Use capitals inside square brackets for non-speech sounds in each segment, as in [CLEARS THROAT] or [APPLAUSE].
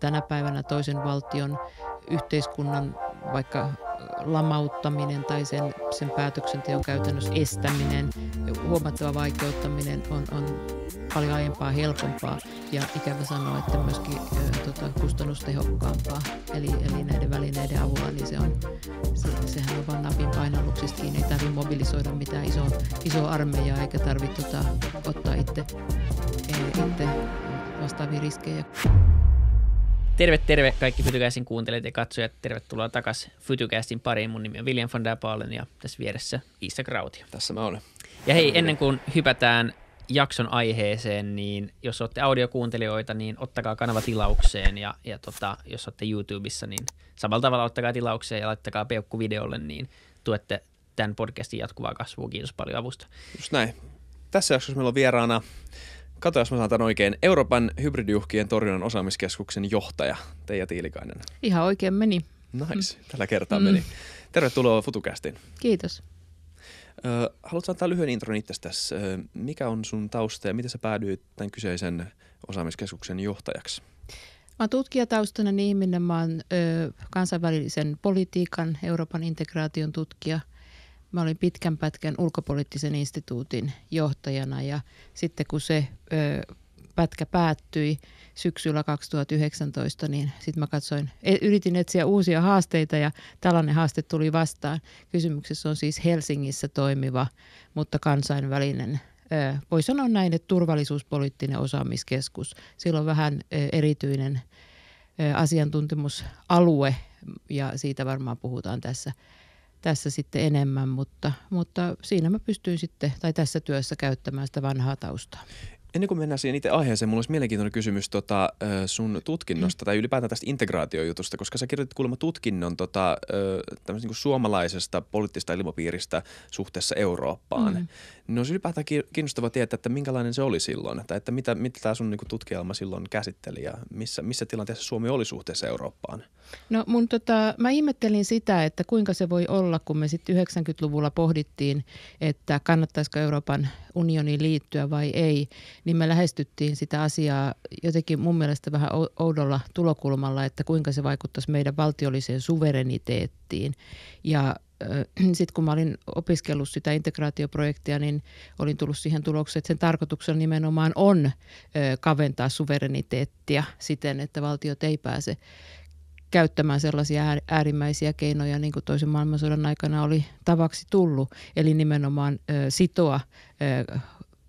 tänä päivänä toisen valtion yhteiskunnan vaikka lamauttaminen tai sen, sen päätöksenteon käytännössä estäminen, huomattava vaikeuttaminen on, on paljon aiempaa helpompaa ja ikävä sanoa, että myöskin ö, tota, kustannustehokkaampaa. Eli, eli näiden välineiden avulla niin se on, se, sehän on vain napin painalluksista kiinni. Ei tarvitse mobilisoida mitään isoa iso armeijaa eikä tarvitse tota, ottaa itse, itse vastaavia riskejä. Terve, terve kaikki Fytykäsin kuuntelijat ja katsojat. Tervetuloa takaisin Fytykäsin pariin. Mun nimi on William van der Paalen ja tässä vieressä Iisa Krautio. Tässä mä olen. Ja hei, ennen kuin hypätään jakson aiheeseen, niin jos olette audiokuuntelijoita, niin ottakaa kanava tilaukseen ja, ja tota, jos olette YouTubessa, niin samalla tavalla ottakaa tilaukseen ja laittakaa peukku videolle, niin tuette tämän podcastin jatkuvaa kasvua. Kiitos paljon avusta. Just näin. Tässä jaksossa meillä on vieraana Kato, jos mä tämän oikein. Euroopan hybridiuhkien torjunnan osaamiskeskuksen johtaja Teija Tiilikainen. Ihan oikein meni. Nice, mm. tällä kertaa mm. meni. Tervetuloa FutuCastiin. Kiitos. haluatko antaa lyhyen intron itsestäsi? Mikä on sun tausta ja miten sä päädyit tämän kyseisen osaamiskeskuksen johtajaksi? Mä oon tutkijataustainen ihminen, mä oon ö, kansainvälisen politiikan, Euroopan integraation tutkija – Mä olin pitkän pätkän ulkopoliittisen instituutin johtajana ja sitten kun se ö, pätkä päättyi syksyllä 2019, niin sitten mä katsoin, e, yritin etsiä uusia haasteita ja tällainen haaste tuli vastaan. Kysymyksessä on siis Helsingissä toimiva, mutta kansainvälinen voi sanoa näin, että turvallisuuspoliittinen osaamiskeskus. Sillä on vähän erityinen asiantuntemusalue ja siitä varmaan puhutaan tässä tässä sitten enemmän, mutta, mutta siinä mä pystyin sitten, tai tässä työssä käyttämään sitä vanhaa taustaa ennen kuin mennään siihen itse aiheeseen, mulla olisi mielenkiintoinen kysymys tota, sun tutkinnosta mm. tai ylipäätään tästä integraatiojutusta, koska sä kirjoitit kuulemma tutkinnon tota, niin kuin suomalaisesta poliittisesta ilmapiiristä suhteessa Eurooppaan. Mm. No olisi ylipäätään kiinnostava tietää, että minkälainen se oli silloin, tai että mitä, mitä tämä sun niin tutkielma silloin käsitteli ja missä, missä tilanteessa Suomi oli suhteessa Eurooppaan? No mun tota, mä ihmettelin sitä, että kuinka se voi olla, kun me sitten 90-luvulla pohdittiin, että kannattaisiko Euroopan unioniin liittyä vai ei, niin me lähestyttiin sitä asiaa jotenkin mun mielestä vähän oudolla tulokulmalla, että kuinka se vaikuttaisi meidän valtiolliseen suvereniteettiin. Ja [CLEARS THROAT] sitten kun mä olin opiskellut sitä integraatioprojektia, niin olin tullut siihen tulokseen, että sen tarkoituksena nimenomaan on kaventaa suvereniteettia siten, että valtiot ei pääse käyttämään sellaisia äärimmäisiä keinoja, niin kuin toisen maailmansodan aikana oli tavaksi tullut, eli nimenomaan sitoa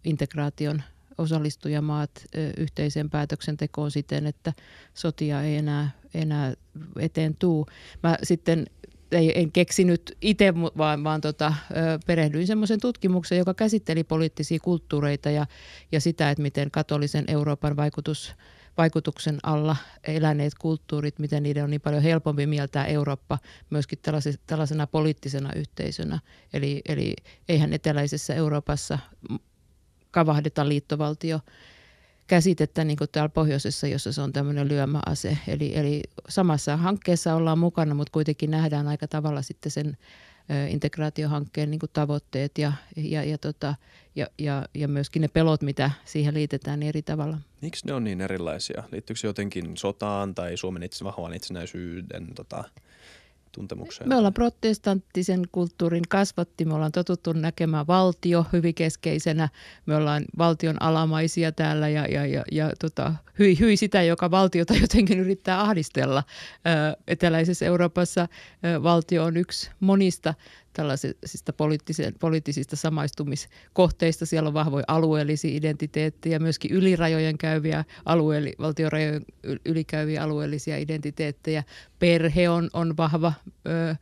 integraation osallistujamaat yhteiseen päätöksentekoon siten, että sotia ei enää, enää eteen tuu. Mä sitten ei, en keksinyt itse, vaan, vaan tota, perehdyin semmoisen tutkimukseen, joka käsitteli poliittisia kulttuureita ja, ja sitä, että miten katolisen Euroopan vaikutus vaikutuksen alla eläneet kulttuurit, miten niiden on niin paljon helpompi mieltää Eurooppa myöskin tällaisena poliittisena yhteisönä. Eli, eli eihän eteläisessä Euroopassa kavahdeta liittovaltio käsitettä niin kuin täällä pohjoisessa, jossa se on tämmöinen lyömäase. Eli, eli samassa hankkeessa ollaan mukana, mutta kuitenkin nähdään aika tavalla sitten sen integraatiohankkeen niin tavoitteet ja, ja, ja, tota, ja, ja, ja myöskin ne pelot, mitä siihen liitetään niin eri tavalla. Miksi ne on niin erilaisia? Liittyykö se jotenkin sotaan tai Suomen itse, vahvan itsenäisyyden tota, tuntemukseen? Me ollaan protestanttisen kulttuurin kasvatti, me ollaan totuttu näkemään valtio hyvin keskeisenä, me ollaan valtion alamaisia täällä ja, ja, ja, ja tota, hyi, hyi sitä, joka valtiota [LAUGHS] jotenkin yrittää ahdistella. Eteläisessä Euroopassa valtio on yksi monista tällaisista poliittisista samaistumiskohteista. Siellä on vahvoja alueellisia identiteettejä, myöskin ylirajojen käyviä alueelli, valtiorajojen ylikäyviä alueellisia identiteettejä. Perhe on, on vahva ö,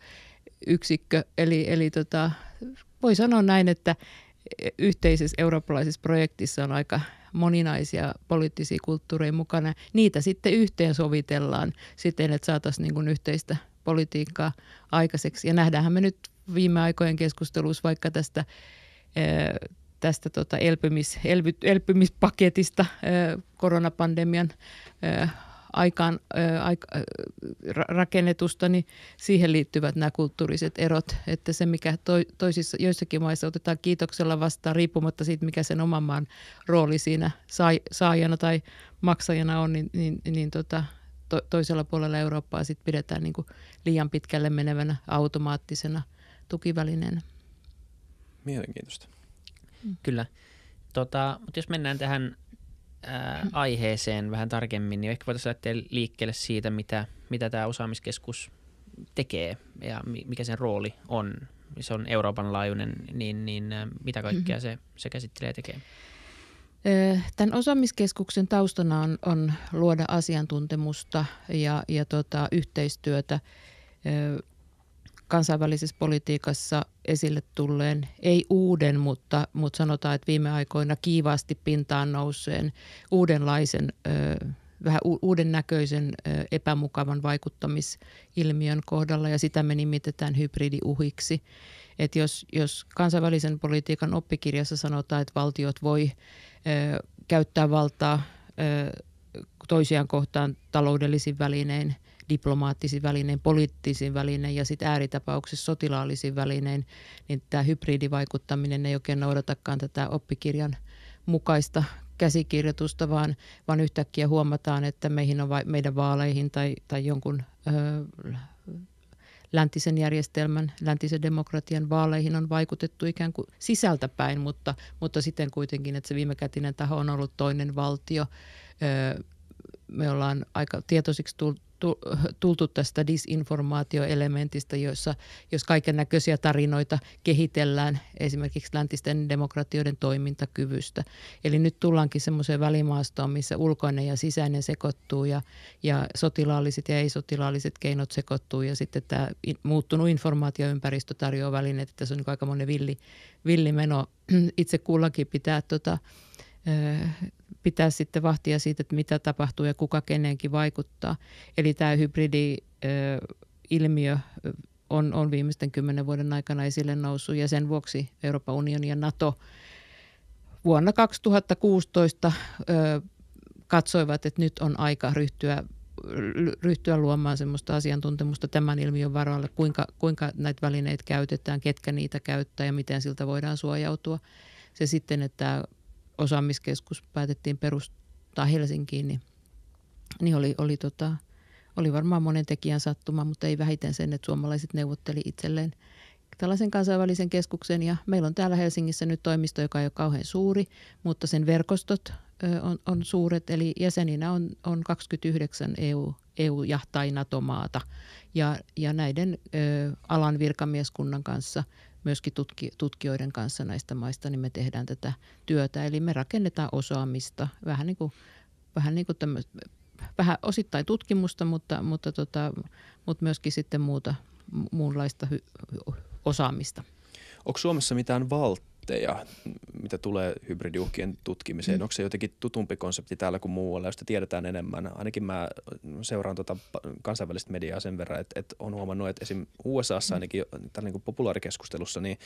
yksikkö, eli, eli tota, voi sanoa näin, että yhteisessä eurooppalaisessa projektissa on aika moninaisia poliittisia kulttuureja mukana. Niitä sitten yhteensovitellaan siten, että saataisiin niin yhteistä politiikkaa aikaiseksi. Ja nähdäänhän me nyt viime aikojen keskusteluissa vaikka tästä, eh, tästä tota elpymis, elvy, elpymispaketista eh, koronapandemian eh, aikaan aika, rakennetusta, niin siihen liittyvät nämä kulttuuriset erot. Että se, mikä to, toisissa, joissakin maissa otetaan kiitoksella vastaan, riippumatta siitä, mikä sen oman maan rooli siinä saajana tai maksajana on, niin, niin, niin tota, to, toisella puolella Eurooppaa sit pidetään niin kuin liian pitkälle menevänä automaattisena – tukivälineenä. Mielenkiintoista. Mm. Kyllä. Tota, mutta jos mennään tähän ää, mm. aiheeseen vähän tarkemmin, niin ehkä voitaisiin lähteä liikkeelle siitä, mitä, mitä tämä osaamiskeskus tekee ja mikä sen rooli on. Se on Euroopan laajuinen, niin, niin mitä kaikkea mm-hmm. se, se käsittelee ja tekee? Tämän osaamiskeskuksen taustana on, on luoda asiantuntemusta ja, ja tota, yhteistyötä kansainvälisessä politiikassa esille tulleen, ei uuden, mutta, mutta sanotaan, että viime aikoina kiivaasti pintaan nousseen uudenlaisen, vähän uuden näköisen epämukavan vaikuttamisilmiön kohdalla ja sitä me nimitetään hybridiuhiksi. Et jos, jos kansainvälisen politiikan oppikirjassa sanotaan, että valtiot voi ö, käyttää valtaa ö, toisiaan kohtaan taloudellisin välinein – diplomaattisin välinein, poliittisin välinein ja sitten ääritapauksissa sotilaallisin välinein, niin tämä hybridivaikuttaminen ei oikein noudatakaan tätä oppikirjan mukaista käsikirjoitusta, vaan, vaan yhtäkkiä huomataan, että meihin on va- meidän vaaleihin tai, tai jonkun ö, läntisen järjestelmän, läntisen demokratian vaaleihin on vaikutettu ikään kuin sisältä päin, mutta, mutta sitten kuitenkin, että se viimekätinen taho on ollut toinen valtio. Ö, me ollaan aika tietoisiksi tultu tästä disinformaatioelementistä, joissa jos kaiken näköisiä tarinoita kehitellään esimerkiksi läntisten demokratioiden toimintakyvystä. Eli nyt tullaankin semmoiseen välimaastoon, missä ulkoinen ja sisäinen sekoittuu ja, ja sotilaalliset ja ei-sotilaalliset keinot sekoittuu ja sitten tämä muuttunut informaatioympäristö tarjoaa välineet, että se on niin aika monen villi, villimeno. [CLEARS THROAT] Itse kullakin pitää tota, pitää sitten vahtia siitä, että mitä tapahtuu ja kuka kenenkin vaikuttaa. Eli tämä hybridi-ilmiö on, on viimeisten kymmenen vuoden aikana esille noussut ja sen vuoksi Euroopan unioni ja NATO vuonna 2016 ö, katsoivat, että nyt on aika ryhtyä, ryhtyä luomaan sellaista asiantuntemusta tämän ilmiön varalle, kuinka, kuinka näitä välineitä käytetään, ketkä niitä käyttää ja miten siltä voidaan suojautua. Se sitten, että osaamiskeskus päätettiin perustaa Helsinkiin, niin, niin oli, oli, tota, oli varmaan monen tekijän sattuma, mutta ei vähiten sen, että suomalaiset neuvotteli itselleen tällaisen kansainvälisen keskuksen. Ja meillä on täällä Helsingissä nyt toimisto, joka ei ole kauhean suuri, mutta sen verkostot on, on suuret, eli jäseninä on, on 29 EU, EU- ja tai NATO-maata. Ja, ja näiden ö, alan virkamieskunnan kanssa myöskin tutki, tutkijoiden kanssa näistä maista, niin me tehdään tätä työtä. Eli me rakennetaan osaamista, vähän niin kuin, vähän niin kuin tämmö, vähän osittain tutkimusta, mutta, mutta, tota, mutta myöskin sitten muuta, muunlaista hy, osaamista. Onko Suomessa mitään valtaa? konsepteja, mitä tulee hybridiuhkien tutkimiseen? Mm. Onko se jotenkin tutumpi konsepti täällä kuin muualla, josta tiedetään enemmän? Ainakin mä seuraan tuota kansainvälistä mediaa sen verran, että, että on huomannut, että esim. USAssa mm. ainakin tällä niin populaarikeskustelussa, niin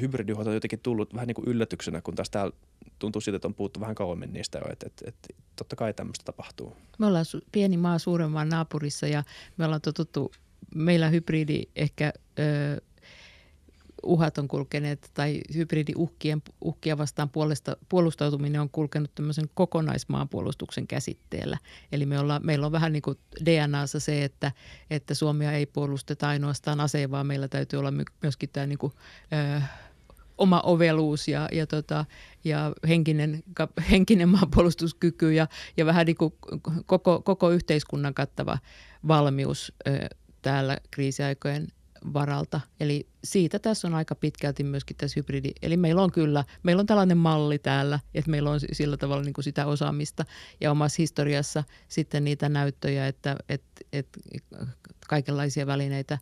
hybridiuhot on jotenkin tullut vähän niin kuin yllätyksenä, kun taas täällä tuntuu siltä, että on puhuttu vähän kauemmin niistä jo, että, että, että totta kai tämmöistä tapahtuu. Me ollaan su- pieni maa suuremman naapurissa ja me ollaan totuttu, meillä hybridi ehkä ö, uhat on kulkeneet tai hybridiuhkien uhkia vastaan puolesta, puolustautuminen on kulkenut tämmöisen kokonaismaanpuolustuksen käsitteellä. Eli me olla, meillä on vähän niin kuin DNAssa se, että, että Suomea ei puolusteta ainoastaan aseen, vaan meillä täytyy olla myöskin tämä niin kuin, ö, oma oveluus ja, ja, tota, ja henkinen, henkinen maanpuolustuskyky ja, ja vähän niin kuin koko, koko yhteiskunnan kattava valmius ö, täällä kriisiaikojen varalta. Eli siitä tässä on aika pitkälti myöskin tässä hybridi. Eli meillä on kyllä, meillä on tällainen malli täällä, että meillä on sillä tavalla niin kuin sitä osaamista ja omassa historiassa sitten niitä näyttöjä, että, että, että kaikenlaisia välineitä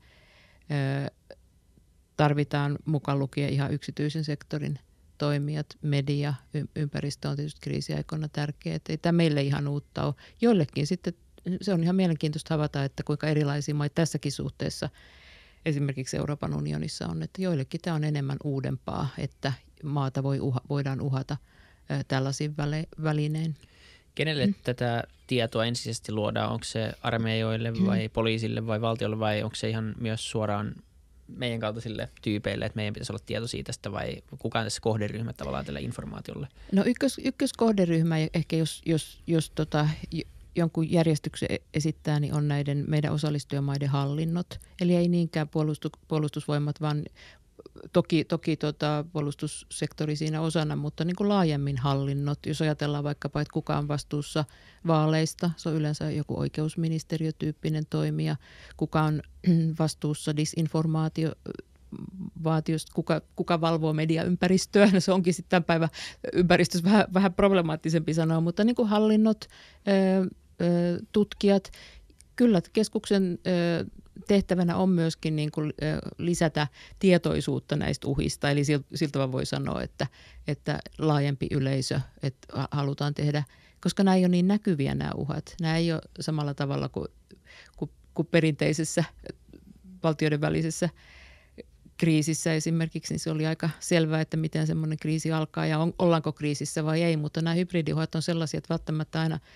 tarvitaan mukaan lukien ihan yksityisen sektorin toimijat, media, ympäristö on tietysti kriisiaikoina tärkeä, että ei tämä meille ihan uutta ole. Joillekin sitten se on ihan mielenkiintoista havaita, että kuinka erilaisia maita tässäkin suhteessa – esimerkiksi Euroopan unionissa on, että joillekin tämä on enemmän uudempaa, että maata voi uha, voidaan uhata tällaisiin väle, välinein. Kenelle mm. tätä tietoa ensisijaisesti luodaan? Onko se armeijoille mm. vai mm. poliisille vai valtiolle vai onko se ihan myös suoraan meidän kaltaisille tyypeille, että meidän pitäisi olla tieto siitä tästä vai kukaan tässä kohderyhmä tavallaan tällä informaatiolle? No ykkös, ykköskohderyhmä ehkä jos, jos, jos tota, jonkun järjestyksen e- esittää, niin on näiden meidän osallistujamaiden hallinnot. Eli ei niinkään puolustu, puolustusvoimat, vaan toki, toki tota, puolustussektori siinä osana, mutta niin kuin laajemmin hallinnot. Jos ajatellaan vaikkapa, että kuka on vastuussa vaaleista, se on yleensä joku oikeusministeriötyyppinen toimija. Kuka on [CLEARS THROAT] vastuussa disinformaatio vaatius, kuka, kuka valvoo mediaympäristöä. No se onkin sitten tämän päivän ympäristössä vähän, vähän problemaattisempi sanoa, mutta niin kuin hallinnot, tutkijat. Kyllä keskuksen tehtävänä on myöskin niin kuin lisätä tietoisuutta näistä uhista. Eli siltä vaan voi sanoa, että, että laajempi yleisö, että halutaan tehdä, koska nämä ei ole niin näkyviä nämä uhat. Nämä ei ole samalla tavalla kuin, kuin, kuin perinteisessä valtioiden välisessä kriisissä esimerkiksi, niin se oli aika selvää, että miten semmoinen kriisi alkaa ja on, ollaanko kriisissä vai ei. Mutta nämä hybridiuhat on sellaisia, että välttämättä aina –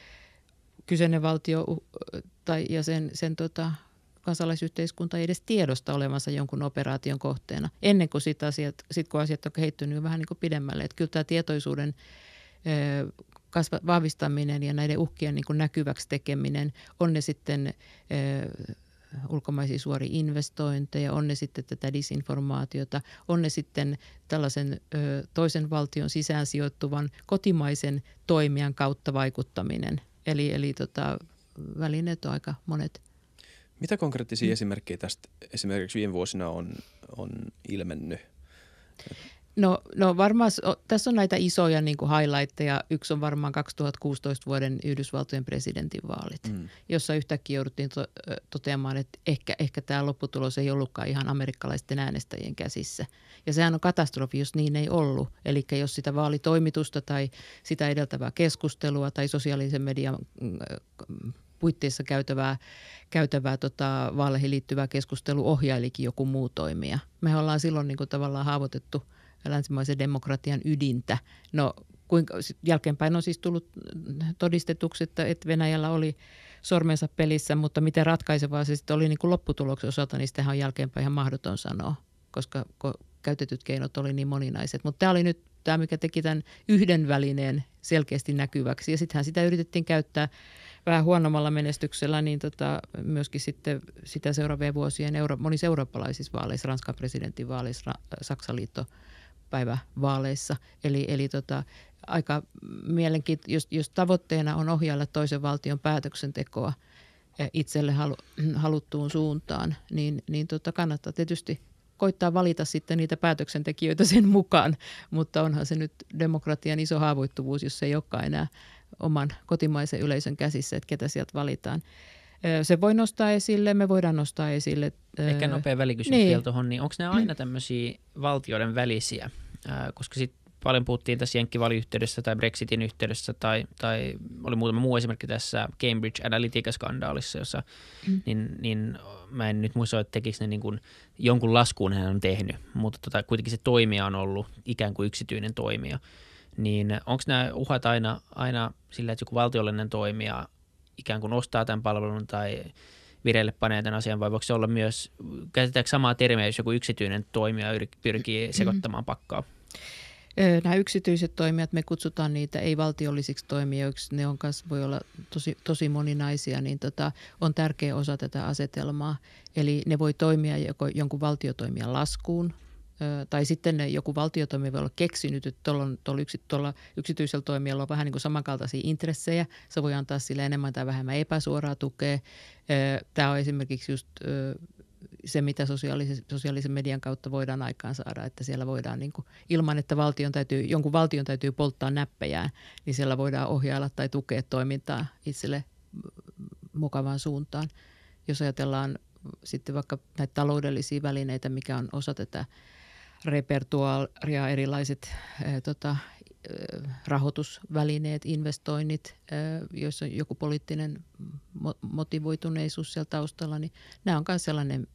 kyseinen valtio uh, tai, ja sen, sen tota, kansalaisyhteiskunta ei edes tiedosta olevansa jonkun operaation kohteena, ennen kuin sit asiat, sit kun asiat on kehittynyt vähän niin kuin pidemmälle. Että kyllä tämä tietoisuuden ö, kasva, vahvistaminen ja näiden uhkien niin kuin näkyväksi tekeminen, on ne sitten ö, ulkomaisia suoria investointeja, on ne sitten tätä disinformaatiota, on ne sitten tällaisen ö, toisen valtion sisään sijoittuvan kotimaisen toimijan kautta vaikuttaminen – Eli, eli tota, välineet on aika monet. Mitä konkreettisia mm. esimerkkejä tästä esimerkiksi viime vuosina on, on ilmennyt? No, no varmaan, tässä on näitä isoja niin kuin highlightteja. Yksi on varmaan 2016 vuoden Yhdysvaltojen presidentinvaalit, mm. jossa yhtäkkiä jouduttiin to, toteamaan, että ehkä, ehkä tämä lopputulos ei ollutkaan ihan amerikkalaisten äänestäjien käsissä. Ja sehän on katastrofi, jos niin ei ollut. Eli jos sitä vaalitoimitusta tai sitä edeltävää keskustelua tai sosiaalisen median mm, puitteissa käytävää, käytävää tota, vaaleihin liittyvää keskustelua ohjailikin joku muu toimija. Me ollaan silloin niin kuin, tavallaan haavoitettu – länsimaisen demokratian ydintä. No kuinka, jälkeenpäin on siis tullut todistetuksi, että, että Venäjällä oli sormensa pelissä, mutta miten ratkaisevaa se sitten oli niin kuin lopputuloksen osalta, niin sitähän on jälkeenpäin ihan mahdoton sanoa, koska käytetyt keinot oli niin moninaiset. Mutta tämä oli nyt tämä, mikä teki tämän yhden välineen selkeästi näkyväksi. Ja sittenhän sitä yritettiin käyttää vähän huonommalla menestyksellä, niin tota, myöskin sitten sitä seuraavien vuosien euro, monissa eurooppalaisissa vaaleissa, Ranskan presidentin vaaleissa, Saksan liitto päivävaaleissa. Eli, eli tota, aika mielenkiintoista, jos, jos tavoitteena on ohjailla toisen valtion päätöksentekoa eh, itselle halu, haluttuun suuntaan, niin, niin tota kannattaa tietysti koittaa valita sitten niitä päätöksentekijöitä sen mukaan, mutta onhan se nyt demokratian iso haavoittuvuus, jos se ei olekaan enää oman kotimaisen yleisön käsissä, että ketä sieltä valitaan. Se voi nostaa esille, me voidaan nostaa esille. Ehkä nopea välikysymys niin. vielä tuohon, niin onko ne aina tämmöisiä valtioiden välisiä? Koska sitten paljon puhuttiin tässä jenkkivaliyhteydessä tai Brexitin yhteydessä tai, tai oli muutama muu esimerkki tässä Cambridge Analytica-skandaalissa, jossa mm. niin, niin mä en nyt muista, että tekikö ne niin kuin, jonkun laskuun hän on tehnyt, mutta tota, kuitenkin se toimija on ollut ikään kuin yksityinen toimija. Niin onko nämä uhat aina, aina sillä, että joku valtiollinen toimija ikään kuin ostaa tämän palvelun tai vireille panee tämän asian, vai voiko se olla myös, käytetäänkö samaa termiä, jos joku yksityinen toimija pyrkii mm-hmm. sekoittamaan pakkaa? Nämä yksityiset toimijat, me kutsutaan niitä ei-valtiollisiksi toimijoiksi, ne on kanssa, voi olla tosi, tosi moninaisia, niin tota, on tärkeä osa tätä asetelmaa. Eli ne voi toimia joko jonkun valtiotoimijan laskuun, tai sitten joku valtiotoimija voi olla keksinyt, että tuolla, on, tuolla, yksi, tuolla yksityisellä toimijalla on vähän niin kuin samankaltaisia intressejä. Se voi antaa sille enemmän tai vähemmän epäsuoraa tukea. Tämä on esimerkiksi just se, mitä sosiaalisen, sosiaalisen median kautta voidaan aikaan saada, että siellä voidaan niin kuin, ilman, että valtion täytyy, jonkun valtion täytyy polttaa näppejään, niin siellä voidaan ohjailla tai tukea toimintaa itselle mukavaan suuntaan. Jos ajatellaan sitten vaikka näitä taloudellisia välineitä, mikä on osa tätä repertuaaria, erilaiset ää, eh, tota, eh, rahoitusvälineet, investoinnit, eh, joissa on joku poliittinen motivoituneisuus siellä taustalla, niin nämä on myös sellainen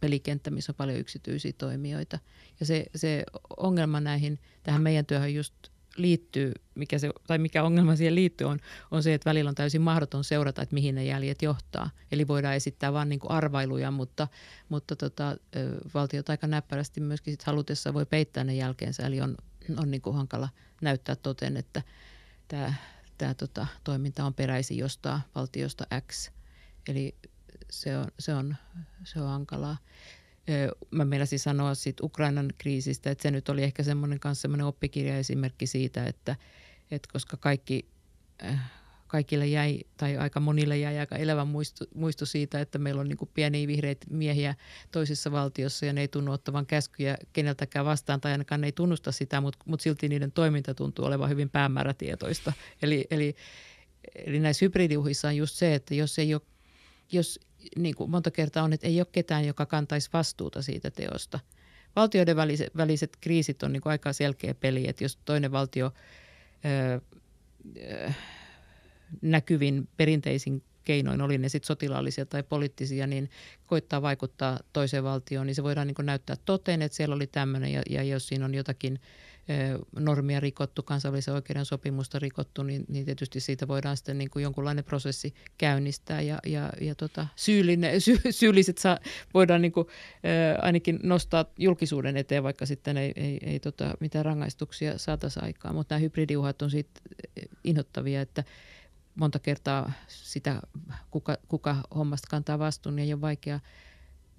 pelikenttä, missä on paljon yksityisiä toimijoita. Ja se, se ongelma näihin, tähän meidän työhön just liittyy, mikä se, tai mikä ongelma siihen liittyy, on, on se, että välillä on täysin mahdoton seurata, että mihin ne jäljet johtaa. Eli voidaan esittää vain niin arvailuja, mutta, mutta tota, valtiot aika näppärästi myöskin sit halutessa voi peittää ne jälkeensä, eli on, on niin kuin hankala näyttää toteen, että tämä, tämä tota, toiminta on peräisin jostain valtiosta X. Eli se on, se on, se on hankalaa. Mä meinasin sanoa siitä Ukrainan kriisistä, että se nyt oli ehkä semmoinen kanssa semmoinen oppikirjaesimerkki siitä, että, että koska kaikki, kaikille jäi, tai aika monille jäi aika elävä muisto, muisto siitä, että meillä on niin pieniä vihreitä miehiä toisissa valtiossa ja ne ei tunnu ottavan käskyjä keneltäkään vastaan tai ainakaan ne ei tunnusta sitä, mutta, mutta silti niiden toiminta tuntuu olevan hyvin päämäärätietoista. Eli, eli, eli näissä hybridiuhissa on just se, että jos ei ole jos niin kuin monta kertaa on, että ei ole ketään, joka kantaisi vastuuta siitä teosta. Valtioiden väliset, väliset kriisit on niin kuin aika selkeä peli, että jos toinen valtio ö, ö, näkyvin perinteisin keinoin, oli ne sitten sotilaallisia tai poliittisia, niin koittaa vaikuttaa toiseen valtioon, niin se voidaan niin näyttää toteen, että siellä oli tämmöinen ja, ja jos siinä on jotakin – normia rikottu, kansainvälisen oikeuden sopimusta rikottu, niin, niin tietysti siitä voidaan sitten niin kuin jonkunlainen prosessi käynnistää ja, ja, ja tota, syyllinen, [LAUGHS] sy, syylliset saa, voidaan niin kuin, äh, ainakin nostaa julkisuuden eteen, vaikka sitten ei, ei, ei tota, mitään rangaistuksia saataisiin aikaan. Mutta nämä hybridiuhat on siitä inhottavia, että monta kertaa sitä, kuka, kuka hommasta kantaa vastuun, niin ei ole vaikea –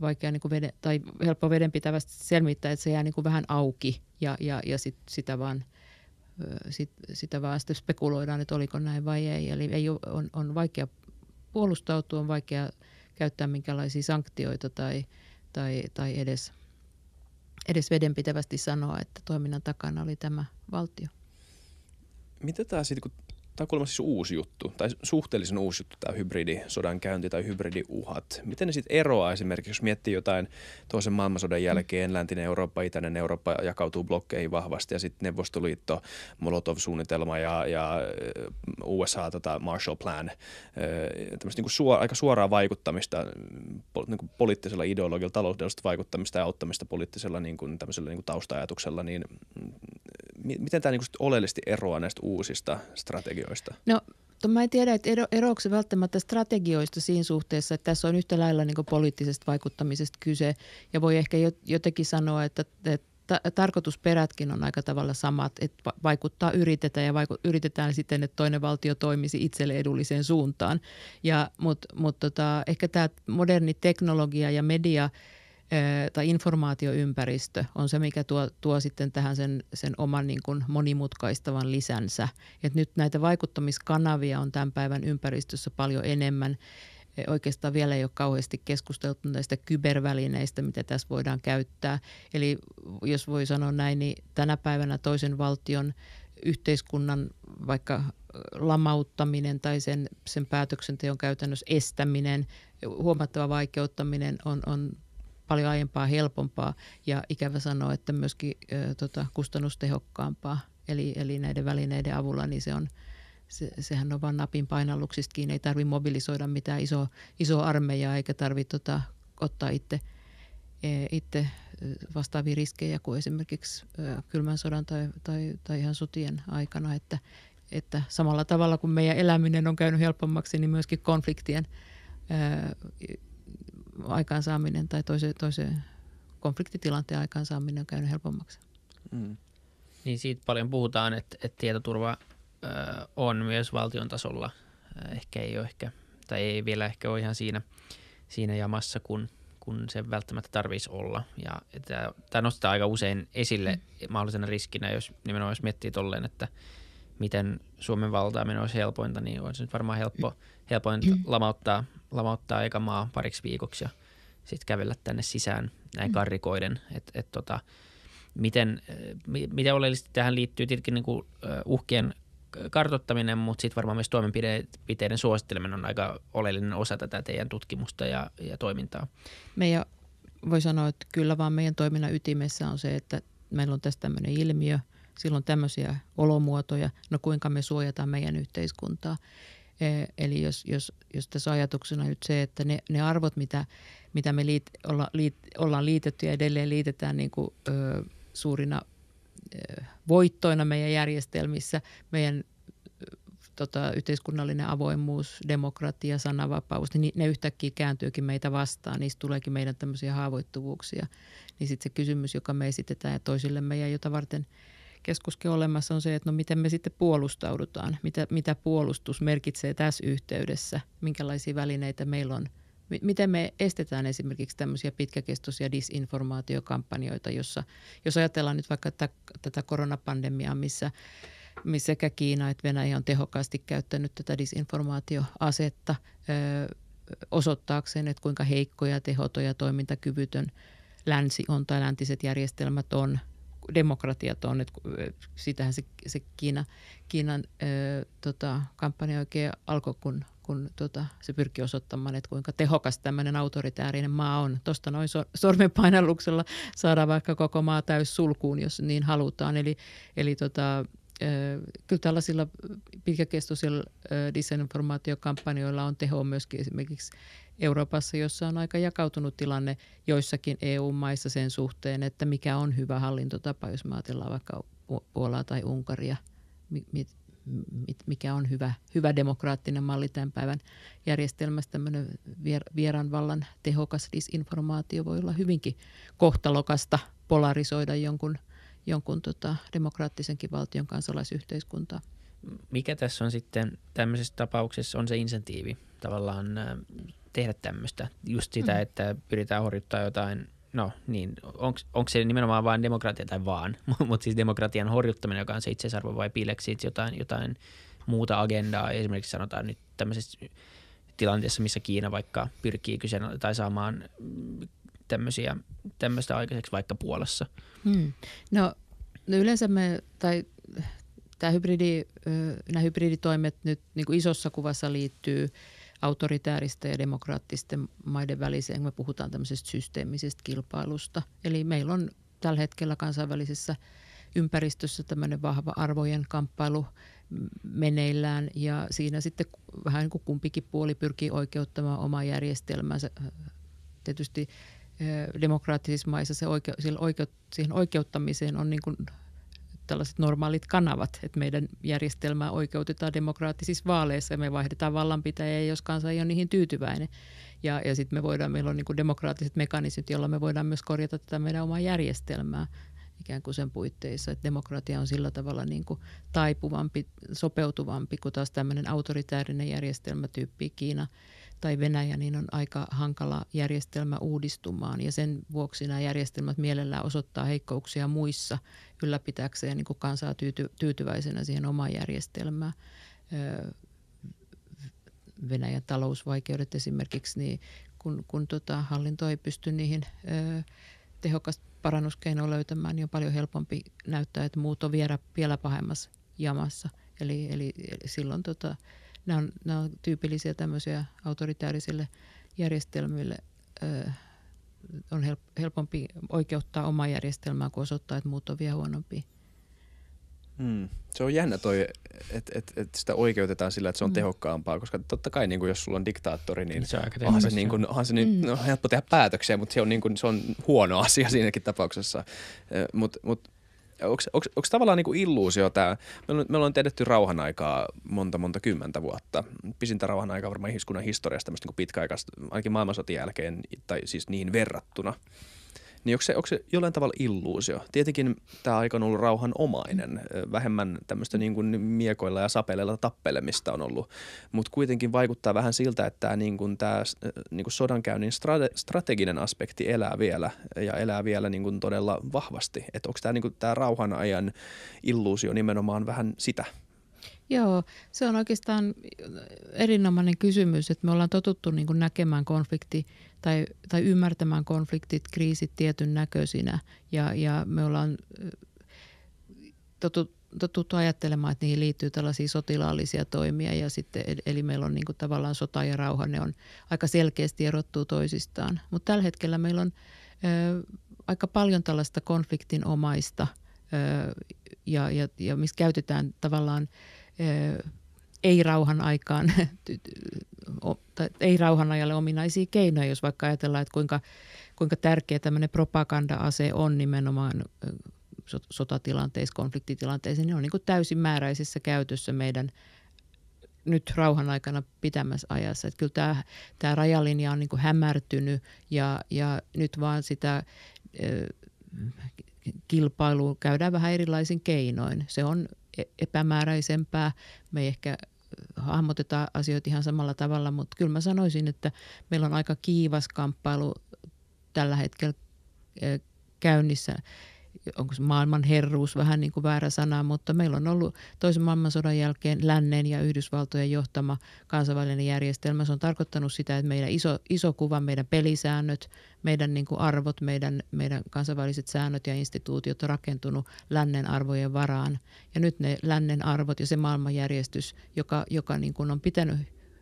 vaikea niin kuin veden, tai helppo vedenpitävästi selmittää, että se jää niin kuin vähän auki ja, ja, ja sit, sitä vaan sit, sitä vaan sitten spekuloidaan, että oliko näin vai ei. Eli ei ole, on, on vaikea puolustautua, on vaikea käyttää minkälaisia sanktioita tai, tai, tai edes, edes vedenpitävästi sanoa, että toiminnan takana oli tämä valtio. Mitä tämä sitten, kun Tämä on kuulemma siis uusi juttu, tai suhteellisen uusi juttu tämä hybridisodan käynti tai hybridiuhat. Miten ne sitten eroaa esimerkiksi, jos miettii jotain toisen maailmansodan jälkeen, läntinen Eurooppa, itäinen Eurooppa jakautuu blokkeihin vahvasti ja sitten Neuvostoliitto, Molotov-suunnitelma ja, ja USA tota Marshall Plan, tämmöistä niin suor, aika suoraa vaikuttamista niin kuin poliittisella ideologialla, taloudellista vaikuttamista ja auttamista poliittisella niin kuin, tämmöisellä niin kuin tausta-ajatuksella, niin mm, miten tämä niin kuin oleellisesti eroaa näistä uusista strategioista? strategioista? No Mä en tiedä, että ero, eroako se välttämättä strategioista siinä suhteessa, että tässä on yhtä lailla niin poliittisesta vaikuttamisesta kyse. Ja voi ehkä jotenkin sanoa, että, että tarkoitusperätkin on aika tavalla samat, että vaikuttaa yritetään ja vaiku, yritetään siten, että toinen valtio toimisi itselle edulliseen suuntaan. Mutta mut tota, ehkä tämä moderni teknologia ja media – tai informaatioympäristö on se, mikä tuo, tuo sitten tähän sen, sen oman niin kuin monimutkaistavan lisänsä. Et nyt näitä vaikuttamiskanavia on tämän päivän ympäristössä paljon enemmän. Oikeastaan vielä ei ole kauheasti keskusteltu näistä kybervälineistä, mitä tässä voidaan käyttää. Eli jos voi sanoa näin, niin tänä päivänä toisen valtion yhteiskunnan vaikka lamauttaminen tai sen, sen päätöksenteon käytännössä estäminen, huomattava vaikeuttaminen on, on paljon aiempaa helpompaa ja ikävä sanoa, että myöskin ö, tota, kustannustehokkaampaa. Eli, eli näiden välineiden avulla niin se on, se, sehän on vain napin painalluksista kiinni. Ei tarvitse mobilisoida mitään iso, iso armeijaa eikä tarvitse tota, ottaa itse, e, itse vastaavia riskejä kuin esimerkiksi kylmän sodan tai, tai, tai ihan sotien aikana. Että, että samalla tavalla kuin meidän eläminen on käynyt helpommaksi, niin myöskin konfliktien aikaansaaminen tai toisen, toisen konfliktitilanteen aikaansaaminen on käynyt helpommaksi. Mm. Niin siitä paljon puhutaan, että, että tietoturva ö, on myös valtion tasolla. Ehkä ei ole ehkä, tai ei vielä ehkä ole ihan siinä, siinä jamassa, kun, kun se välttämättä tarvitsisi olla. Ja tämä nostetaan aika usein esille mm. mahdollisena riskinä, jos nimenomaan jos miettii tolleen, että – miten Suomen valtaaminen olisi helpointa, niin on se nyt varmaan helppo, helpoin lamauttaa, lamauttaa eka maa pariksi viikoksi ja sitten kävellä tänne sisään näin mm. karrikoiden. Et, et tota, miten, miten oleellisesti tähän liittyy tietenkin niin kuin uhkien kartottaminen, mutta sitten varmaan myös toimenpiteiden suositteleminen on aika oleellinen osa tätä teidän tutkimusta ja, ja toimintaa. Meidän voi sanoa, että kyllä vaan meidän toiminnan ytimessä on se, että meillä on tässä tämmöinen ilmiö – silloin tämmöisiä olomuotoja, no kuinka me suojataan meidän yhteiskuntaa. E, eli jos, jos, jos tässä ajatuksena nyt se, että ne, ne arvot, mitä, mitä me liit, olla, liit, ollaan liitetty ja edelleen liitetään niin kuin, ö, suurina ö, voittoina meidän järjestelmissä, meidän tota, yhteiskunnallinen avoimuus, demokratia, sananvapaus, niin ne yhtäkkiä kääntyykin meitä vastaan. Niistä tuleekin meidän tämmöisiä haavoittuvuuksia. Niin sitten se kysymys, joka me esitetään ja toisille meidän jota varten – keskuskin olemassa on se, että no miten me sitten puolustaudutaan, mitä, mitä puolustus merkitsee tässä yhteydessä, minkälaisia välineitä meillä on. M- miten me estetään esimerkiksi tämmöisiä pitkäkestoisia disinformaatiokampanjoita, jossa, jos ajatellaan nyt vaikka tätä, tätä koronapandemiaa, missä missä sekä Kiina että Venäjä on tehokkaasti käyttänyt tätä disinformaatioasetta ö, osoittaakseen, että kuinka heikkoja, tehotoja, toimintakyvytön länsi on tai läntiset järjestelmät on – demokratiat on, että sitähän se, se Kiina, Kiinan ö, tota, kampanja oikein alkoi, kun, kun tota, se pyrki osoittamaan, että kuinka tehokas tämmöinen autoritäärinen maa on. Tuosta noin so, sormenpainalluksella saadaan vaikka koko maa täys sulkuun, jos niin halutaan. Eli, eli tota, kyllä tällaisilla pitkäkestoisilla disinformaatiokampanjoilla on teho myöskin esimerkiksi Euroopassa, jossa on aika jakautunut tilanne joissakin EU-maissa sen suhteen, että mikä on hyvä hallintotapa, jos me ajatellaan vaikka Puolaa tai Unkaria, mikä on hyvä, hyvä demokraattinen malli tämän päivän järjestelmässä. Tämmöinen vieraanvallan tehokas disinformaatio voi olla hyvinkin kohtalokasta polarisoida jonkun, jonkun tota, demokraattisenkin valtion kansalaisyhteiskuntaa. Mikä tässä on sitten tämmöisessä tapauksessa on se insentiivi? Tavallaan äh, tehdä tämmöistä. Just sitä, mm. että pyritään horjuttaa jotain, no niin, onko se nimenomaan vain demokratia tai vaan, [LAUGHS] mutta siis demokratian horjuttaminen, joka on se itseisarvo vai piileksi jotain, jotain muuta agendaa, esimerkiksi sanotaan nyt tämmöisessä tilanteessa, missä Kiina vaikka pyrkii kyseen tai saamaan tämmöisiä, tämmöistä aikaiseksi vaikka Puolassa. Hmm. No, no yleensä me, tai tämä hybridi, nämä hybriditoimet nyt niin kuin isossa kuvassa liittyy – autoritääristen ja demokraattisten maiden väliseen, kun me puhutaan tämmöisestä systeemisestä kilpailusta. Eli meillä on tällä hetkellä kansainvälisessä ympäristössä tämmöinen vahva arvojen kamppailu meneillään ja siinä sitten vähän niin kuin kumpikin puoli pyrkii oikeuttamaan omaa järjestelmänsä. Tietysti demokraattisissa maissa se oikeu, siihen oikeuttamiseen on niin kuin tällaiset normaalit kanavat, että meidän järjestelmää oikeutetaan demokraattisissa vaaleissa ja me vaihdetaan vallanpitäjä, jos kansa ei ole niihin tyytyväinen. Ja, ja sitten me voidaan, meillä on niin demokraattiset mekanismit, joilla me voidaan myös korjata tätä meidän omaa järjestelmää ikään kuin sen puitteissa, että demokratia on sillä tavalla niin kuin taipuvampi, sopeutuvampi kuin taas tämmöinen autoritäärinen järjestelmä tyyppi Kiina tai Venäjä, niin on aika hankala järjestelmä uudistumaan ja sen vuoksi nämä järjestelmät mielellään osoittaa heikkouksia muissa ylläpitääkseen niin kuin kansaa tyyty, tyytyväisenä siihen omaan järjestelmään. Venäjän talousvaikeudet esimerkiksi, niin kun, kun tota, hallinto ei pysty niihin ö, tehokasta parannuskeinoa löytämään, niin on paljon helpompi näyttää, että muut on vielä, vielä pahemmassa jamassa. Eli, eli silloin tota, nämä, on, nämä on tyypillisiä tämmöisiä autoritäärisille järjestelmille ö, on helpompi oikeuttaa omaa järjestelmää, kun osoittaa, että muut on vielä huonompi. Hmm. Se on jännä toi, että et, et sitä oikeutetaan sillä, että se on hmm. tehokkaampaa, koska totta kai niin kuin jos sulla on diktaattori, niin se on, niinku, onhan se, niin kuin, onhan se niin, hmm. no, helppo tehdä päätöksiä, mutta se on, niin kuin, se on huono asia siinäkin tapauksessa. Mutta mut, mut onko tavallaan niin kuin illuusio tämä? Me, me ollaan tehty rauhan aikaa monta, monta kymmentä vuotta. Pisintä rauhan aikaa varmaan ihmiskunnan historiasta tämmöistä niin pitkäaikaista, ainakin maailmansotien jälkeen, tai siis niihin verrattuna. Niin onko se, onko se jollain tavalla illuusio? Tietenkin tämä aika on ollut rauhanomainen. Vähemmän tämmöistä niin kuin miekoilla ja sapeleilla tappelemista on ollut. Mutta kuitenkin vaikuttaa vähän siltä, että tämä, niin kuin tämä niin kuin sodankäynnin strate- strateginen aspekti elää vielä ja elää vielä niin kuin todella vahvasti. Että onko tämä, niin kuin tämä rauhanajan illuusio nimenomaan vähän sitä – Joo, se on oikeastaan erinomainen kysymys, että me ollaan totuttu niin kuin näkemään konflikti tai, tai ymmärtämään konfliktit, kriisit tietyn näköisinä ja, ja me ollaan totuttu totuttu ajattelemaan, että niihin liittyy tällaisia sotilaallisia toimia ja sitten, e, eli meillä on niin kuin tavallaan sota ja rauha, ne on aika selkeästi erottuu toisistaan. Mutta tällä hetkellä meillä on ö, aika paljon tällaista konfliktinomaista ö, ja, ja, ja missä käytetään tavallaan – ei-rauhan aikaan, [LAUGHS] ei-rauhan ajalle ominaisia keinoja, jos vaikka ajatellaan, että kuinka, kuinka tärkeä tämmöinen propaganda-ase on nimenomaan sotatilanteissa, konfliktitilanteissa, niin ne on niin kuin täysimääräisessä käytössä meidän nyt rauhan aikana pitämässä ajassa. Että kyllä tämä, tämä rajalinja on niin kuin hämärtynyt ja, ja nyt vaan sitä mm-hmm. kilpailua käydään vähän erilaisin keinoin. Se on E- epämääräisempää. Me ei ehkä äh, hahmoteta asioita ihan samalla tavalla, mutta kyllä mä sanoisin, että meillä on aika kiivas kamppailu tällä hetkellä äh, käynnissä onko se maailman herruus vähän niin kuin väärä sana, mutta meillä on ollut toisen maailmansodan jälkeen lännen ja Yhdysvaltojen johtama kansainvälinen järjestelmä. Se on tarkoittanut sitä, että meidän iso, iso kuva, meidän pelisäännöt, meidän niin kuin arvot, meidän, meidän kansainväliset säännöt ja instituutiot on rakentunut lännen arvojen varaan. Ja nyt ne lännen arvot ja se maailmanjärjestys, joka, joka niin kuin on pitänyt,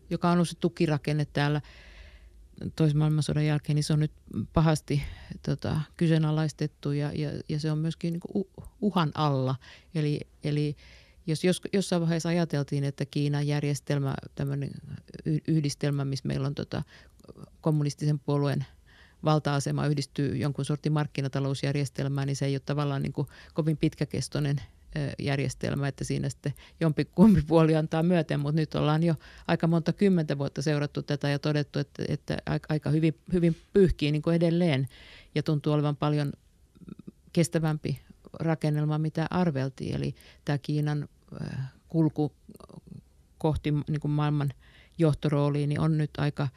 joka on ollut se tukirakenne täällä – toisen maailmansodan jälkeen, niin se on nyt pahasti tota, kyseenalaistettu ja, ja, ja se on myöskin niin uhan alla. Eli, eli jos, jos jossain vaiheessa ajateltiin, että Kiinan järjestelmä, tämmöinen yhdistelmä, missä meillä on tota, kommunistisen puolueen valta-asema yhdistyy jonkun sortin markkinatalousjärjestelmään, niin se ei ole tavallaan niin kuin kovin pitkäkestoinen – järjestelmä, että siinä sitten jompikumpi puoli antaa myöten, mutta nyt ollaan jo aika monta kymmentä vuotta seurattu tätä ja todettu, että, että aika hyvin, hyvin pyyhkii niin kuin edelleen ja tuntuu olevan paljon kestävämpi rakennelma, mitä arveltiin. Eli tämä Kiinan kulku kohti niin kuin maailman johtorooliin niin on nyt aika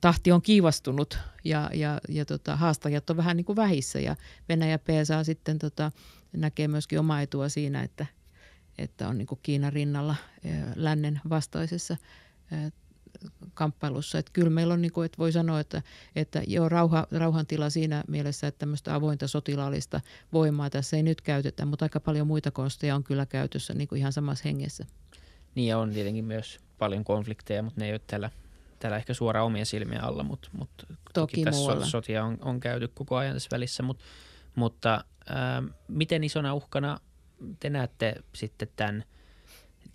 tahti on kiivastunut ja, ja, ja tota, haastajat on vähän niin kuin vähissä ja Venäjä P saa sitten tota, näkee myöskin omaa etua siinä, että, että on niin kuin Kiinan rinnalla lännen vastaisessa kamppailussa. Että kyllä meillä on, niin kuin, että voi sanoa, että, että joo, rauha, rauhantila siinä mielessä, että tämmöistä avointa sotilaallista voimaa tässä ei nyt käytetä, mutta aika paljon muita konsteja on kyllä käytössä niin kuin ihan samassa hengessä. Niin ja on tietenkin myös paljon konflikteja, mutta ne ei ole täällä, täällä ehkä suoraan omien silmien alla, mutta, mutta toki, toki tässä sotia on, on käyty koko ajan tässä välissä. Mutta mutta äh, miten isona uhkana te näette sitten tämän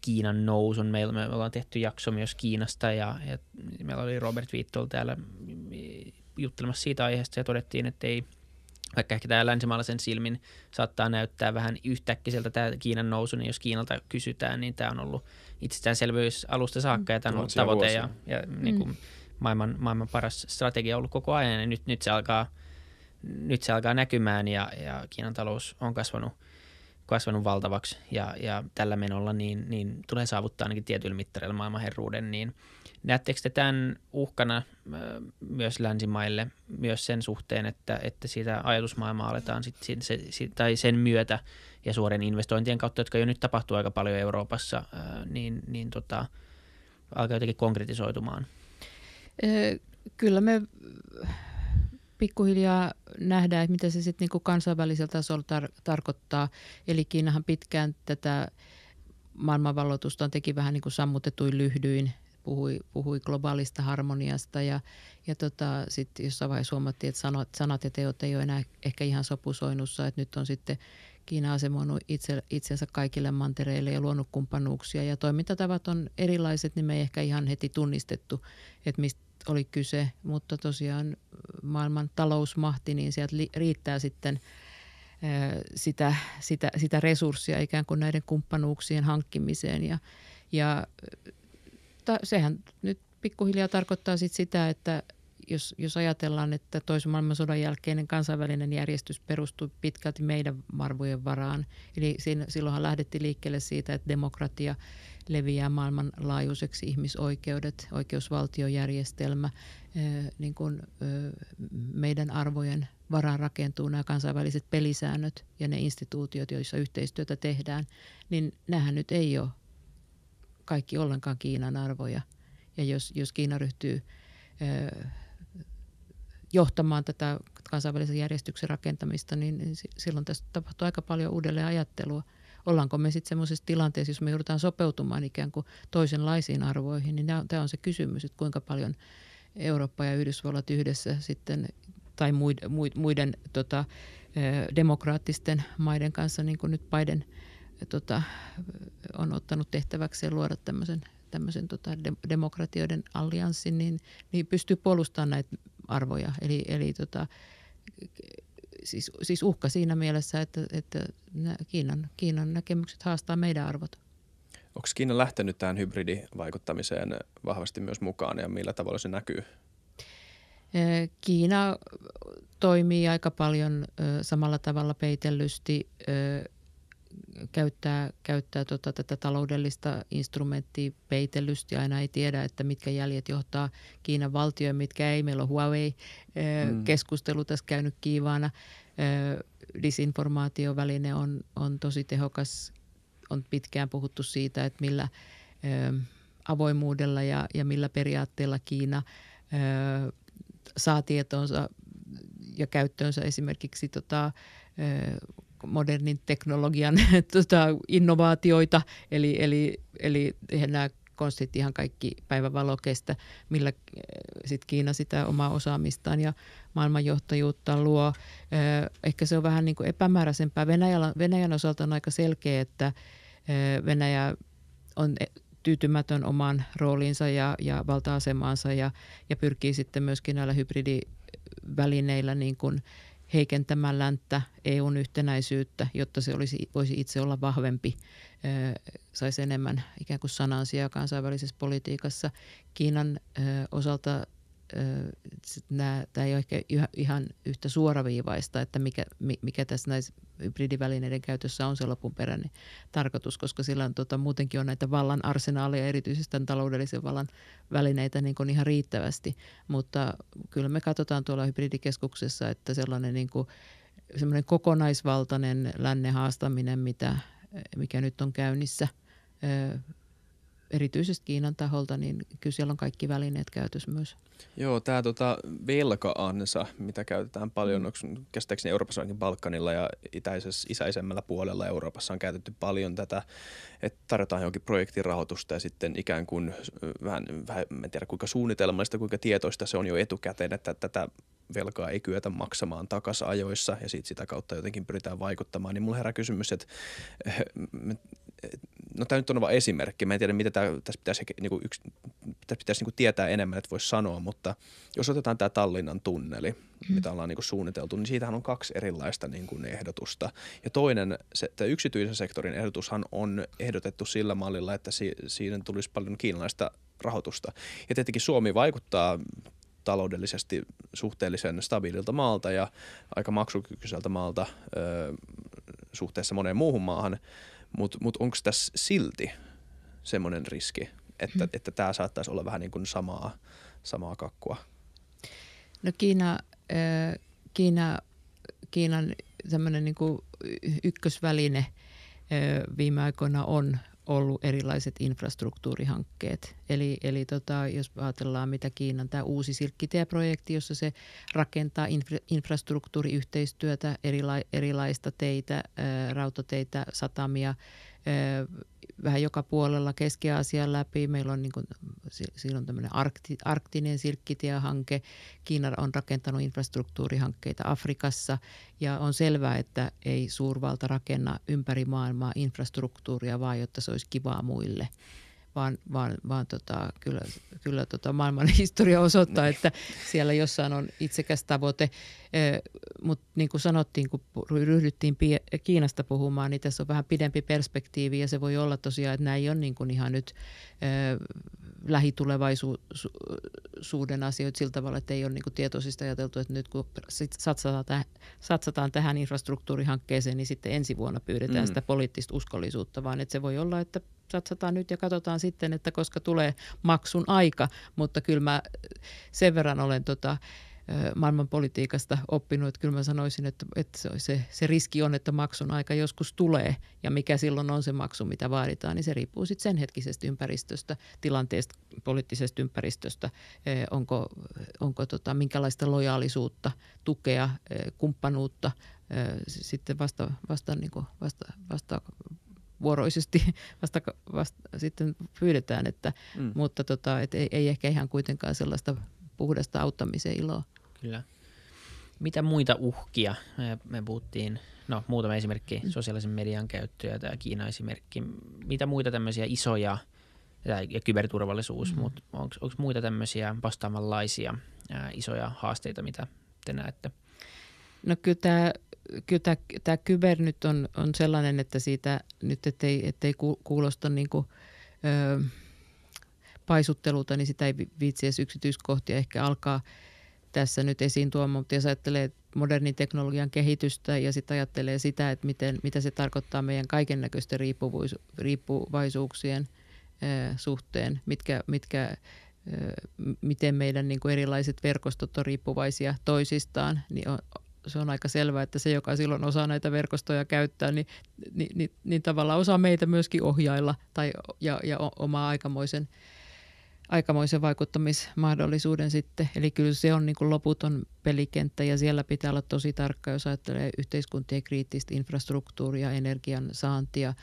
Kiinan nousun? Meillä, me ollaan tehty jakso myös Kiinasta ja, ja meillä oli Robert Viittol täällä mm, juttelemassa siitä aiheesta ja todettiin, että ei, vaikka ehkä tämä länsimaalaisen silmin saattaa näyttää vähän yhtäkkiseltä tämä Kiinan nousu, niin jos Kiinalta kysytään, niin tämä on ollut itsestäänselvyys alusta saakka ja tämä on ollut tavoite vuosia. ja, ja mm. niin kuin mm. maailman, maailman paras strategia ollut koko ajan ja nyt, nyt se alkaa – nyt se alkaa näkymään ja, ja Kiinan talous on kasvanut, kasvanut valtavaksi ja, ja tällä menolla niin, niin tulee saavuttaa ainakin tietyllä mittarilla maailmanherruuden, niin näettekö te tämän uhkana myös länsimaille, myös sen suhteen, että, että siitä ajatusmaailmaa aletaan sit, sit, se, sit, tai sen myötä ja suorien investointien kautta, jotka jo nyt tapahtuu aika paljon Euroopassa, niin, niin tota, alkaa jotenkin konkretisoitumaan? Kyllä me pikkuhiljaa nähdään, että mitä se sitten niin kansainvälisellä tasolla tar- tarkoittaa. Eli Kiinahan pitkään tätä maailmanvalloitusta teki vähän niin kuin sammutetuin lyhdyin, puhui, puhui globaalista harmoniasta ja, ja tota, sitten jossain vaiheessa huomattiin, että sanat, sanat ja teot ei ole enää ehkä ihan sopusoinnussa, että nyt on sitten Kiina asemoinut itse, itsensä kaikille mantereille ja luonut kumppanuuksia ja toimintatavat on erilaiset, niin me ei ehkä ihan heti tunnistettu, että mistä oli kyse, mutta tosiaan maailman talousmahti, niin sieltä riittää sitten sitä, sitä, sitä resurssia ikään kuin näiden kumppanuuksien hankkimiseen. Ja, ja ta, sehän nyt pikkuhiljaa tarkoittaa sit sitä, että jos, jos ajatellaan, että toisen maailmansodan jälkeinen kansainvälinen järjestys perustui pitkälti meidän arvojen varaan, eli siinä, silloinhan lähdettiin liikkeelle siitä, että demokratia leviää maailmanlaajuiseksi, ihmisoikeudet, oikeusvaltiojärjestelmä, niin kuin meidän arvojen varaan rakentuu nämä kansainväliset pelisäännöt ja ne instituutiot, joissa yhteistyötä tehdään, niin nämähän nyt ei ole kaikki ollenkaan Kiinan arvoja. Ja jos, jos Kiina ryhtyy johtamaan tätä kansainvälisen järjestyksen rakentamista, niin, niin silloin tässä tapahtuu aika paljon uudelleen ajattelua. Ollaanko me sitten semmoisessa tilanteessa, jos me joudutaan sopeutumaan ikään kuin toisenlaisiin arvoihin, niin tämä on se kysymys, että kuinka paljon Eurooppa ja Yhdysvallat yhdessä sitten tai muiden, muiden tota, demokraattisten maiden kanssa, niin kuin nyt Biden tota, on ottanut tehtäväksi luoda tämmöisen tämmöisen tota, demokratioiden allianssin, niin, niin pystyy puolustamaan näitä arvoja. Eli, eli tota, siis, siis uhka siinä mielessä, että, että Kiinan, Kiinan näkemykset haastaa meidän arvot. Onko Kiina lähtenyt tähän hybridivaikuttamiseen vahvasti myös mukaan ja millä tavalla se näkyy? Kiina toimii aika paljon samalla tavalla peitellysti käyttää, käyttää tota, tätä taloudellista instrumenttia peitellysti. Aina ei tiedä, että mitkä jäljet johtaa Kiinan valtioon, mitkä ei. Meillä on Huawei-keskustelu eh, mm. tässä käynyt kiivaana. Eh, disinformaatioväline on, on tosi tehokas. On pitkään puhuttu siitä, että millä eh, avoimuudella ja, ja millä periaatteella Kiina saa tietoonsa ja käyttöönsä esimerkiksi tota, modernin teknologian [LAUGHS] tuota, innovaatioita, eli, eli, eli nämä konstit ihan kaikki kestä, millä eh, sit Kiina sitä omaa osaamistaan ja maailmanjohtajuutta luo. Eh, ehkä se on vähän niin kuin epämääräisempää. Venäjällä, Venäjän osalta on aika selkeä, että eh, Venäjä on tyytymätön omaan rooliinsa ja, ja valta-asemaansa ja, ja pyrkii sitten myöskin näillä hybridivälineillä niin kuin – heikentämään länttä, EUn yhtenäisyyttä, jotta se olisi, voisi itse olla vahvempi, saisi enemmän ikään kuin sanansia kansainvälisessä politiikassa. Kiinan osalta nämä, tämä ei ole ehkä ihan yhtä suoraviivaista, että mikä, mikä tässä näissä hybridivälineiden käytössä on se lopunperäinen tarkoitus, koska sillä on, tota, muutenkin on näitä vallan arsenaaleja, erityisesti tämän taloudellisen vallan välineitä niin kuin ihan riittävästi. Mutta kyllä me katsotaan tuolla hybridikeskuksessa, että sellainen niin kuin, semmoinen kokonaisvaltainen lännen haastaminen, mitä, mikä nyt on käynnissä – erityisesti Kiinan taholta, niin kyllä siellä on kaikki välineet käytössä myös. Joo, tämä tota, velka-ansa, mitä käytetään paljon, mm. onko käsittääkseni Euroopassa Balkanilla ja itäisessä, isäisemmällä puolella Euroopassa on käytetty paljon tätä, että tarjotaan johonkin rahoitusta ja sitten ikään kuin vähän, vähän en tiedä kuinka suunnitelmallista, kuinka tietoista se on jo etukäteen, että tätä velkaa ei kyetä maksamaan takaisin ajoissa ja sit sitä kautta jotenkin pyritään vaikuttamaan, niin mulla herää kysymys, että no tämä nyt on vain esimerkki, mä en tiedä mitä tämä, tässä pitäisi, niin kuin yksi, tässä pitäisi niin kuin tietää enemmän, että voisi sanoa, mutta jos otetaan tämä Tallinnan tunneli, mm. mitä ollaan niin kuin suunniteltu, niin siitähän on kaksi erilaista niin kuin ehdotusta. Ja toinen, se, tämä yksityisen sektorin ehdotushan on ehdotettu sillä mallilla, että si, siinä tulisi paljon kiinalaista rahoitusta. Ja tietenkin Suomi vaikuttaa taloudellisesti suhteellisen stabiililta maalta ja aika maksukykyiseltä maalta ö, suhteessa moneen muuhun maahan – mutta mut, mut onko tässä silti semmoinen riski, että hmm. että tämä saattaisi olla vähän niin kuin samaa, samaa kakkua? No Kiina, äh, Kiina, Kiinan tämmöinen niin ykkösväline – viime aikoina on ollut erilaiset infrastruktuurihankkeet. Eli, eli tota, jos ajatellaan mitä Kiinan tämä uusi silkkitie-projekti, jossa se rakentaa infra, infrastruktuuriyhteistyötä, erila, erilaista teitä, ää, rautateitä, satamia – vähän joka puolella Keski-Aasian läpi. Meillä on niin kuin, on tämmöinen arkti, arktinen silkkitiehanke. Kiina on rakentanut infrastruktuurihankkeita Afrikassa ja on selvää, että ei suurvalta rakenna ympäri maailmaa infrastruktuuria vaan, jotta se olisi kivaa muille vaan, vaan, vaan tota, kyllä, kyllä tota maailman [LAUGHS] historia osoittaa, että siellä jossain on itsekäs tavoite mutta niin kuin sanottiin, kun ryhdyttiin Kiinasta puhumaan, niin tässä on vähän pidempi perspektiivi ja se voi olla tosiaan, että nämä ei ole niin kuin ihan nyt ö, lähitulevaisuuden asioita sillä tavalla, että ei ole niin kuin tietoisista ajateltu, että nyt kun satsataan, täh, satsataan tähän infrastruktuurihankkeeseen, niin sitten ensi vuonna pyydetään mm. sitä poliittista uskollisuutta, vaan että se voi olla, että satsataan nyt ja katsotaan sitten, että koska tulee maksun aika, mutta kyllä mä sen verran olen tota, maailmanpolitiikasta oppinut. Että kyllä mä sanoisin, että, että se, se, se riski on, että maksun aika joskus tulee ja mikä silloin on se maksu, mitä vaaditaan, niin se riippuu sitten sen hetkisestä ympäristöstä, tilanteesta, poliittisesta ympäristöstä, onko, onko tota, minkälaista lojaalisuutta, tukea, kumppanuutta sitten vasta, vasta, niin kuin, vasta, vasta vuoroisesti [LAUGHS] vasta, vasta, sitten pyydetään, että, mm. mutta tota, et ei, ei ehkä ihan kuitenkaan sellaista puhdasta auttamisen iloa Kyllä. Mitä muita uhkia? Me, puhuttiin, no muutama esimerkki, mm. sosiaalisen median käyttöä, tai Kiina-esimerkki. Mitä muita tämmöisiä isoja, ja kyberturvallisuus, mm mutta onko muita tämmöisiä vastaavanlaisia ää, isoja haasteita, mitä te näette? No kyllä tämä kyllä tämä, tämä kyber nyt on, on sellainen, että siitä nyt ettei, ettei kuulosta niin kuin, ö, paisuttelulta, niin sitä ei viitsi edes yksityiskohtia ehkä alkaa – tässä nyt esiin tuo, mutta jos ajattelee modernin teknologian kehitystä ja sitten ajattelee sitä, että miten, mitä se tarkoittaa meidän kaiken näköisten riippuvaisuuksien suhteen, mitkä, mitkä miten meidän niin kuin erilaiset verkostot on riippuvaisia toisistaan, niin on, se on aika selvää, että se, joka silloin osaa näitä verkostoja käyttää, niin, niin, niin, niin tavallaan osaa meitä myöskin ohjailla tai, ja, ja omaa aikamoisen aikamoisen vaikuttamismahdollisuuden sitten. Eli kyllä se on niin kuin loputon pelikenttä ja siellä pitää olla tosi tarkka, jos ajattelee yhteiskuntien kriittistä infrastruktuuria, energian saantia,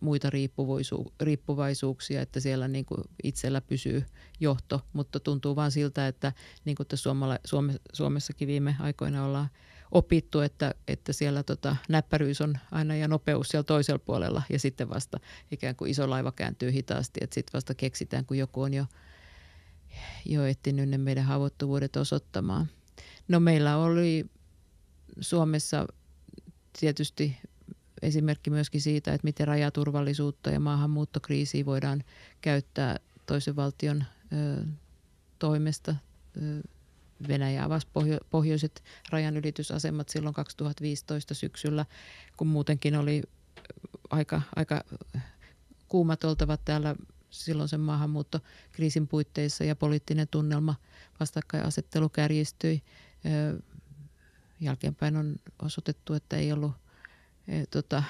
muita riippuvaisuuksia, että siellä niin kuin itsellä pysyy johto. Mutta tuntuu vaan siltä, että niin kuin Suomala, Suomessakin viime aikoina ollaan – opittu, että, että siellä tota, näppäryys on aina ja nopeus siellä toisella puolella ja sitten vasta ikään kuin iso laiva kääntyy hitaasti, että sitten vasta keksitään, kun joku on jo, jo etsinyt ne meidän haavoittuvuudet osoittamaan. No meillä oli Suomessa tietysti esimerkki myöskin siitä, että miten rajaturvallisuutta ja maahanmuuttokriisiä voidaan käyttää toisen valtion ö, toimesta ö, Venäjä avasi pohjo- pohjoiset rajanylitysasemat silloin 2015 syksyllä, kun muutenkin oli äh, aika, aika äh, kuumat oltavat täällä silloin sen maahanmuuttokriisin puitteissa ja poliittinen tunnelma, vastakkainasettelu kärjistyi. Äh, jälkeenpäin on osoitettu, että ei ollut, tota,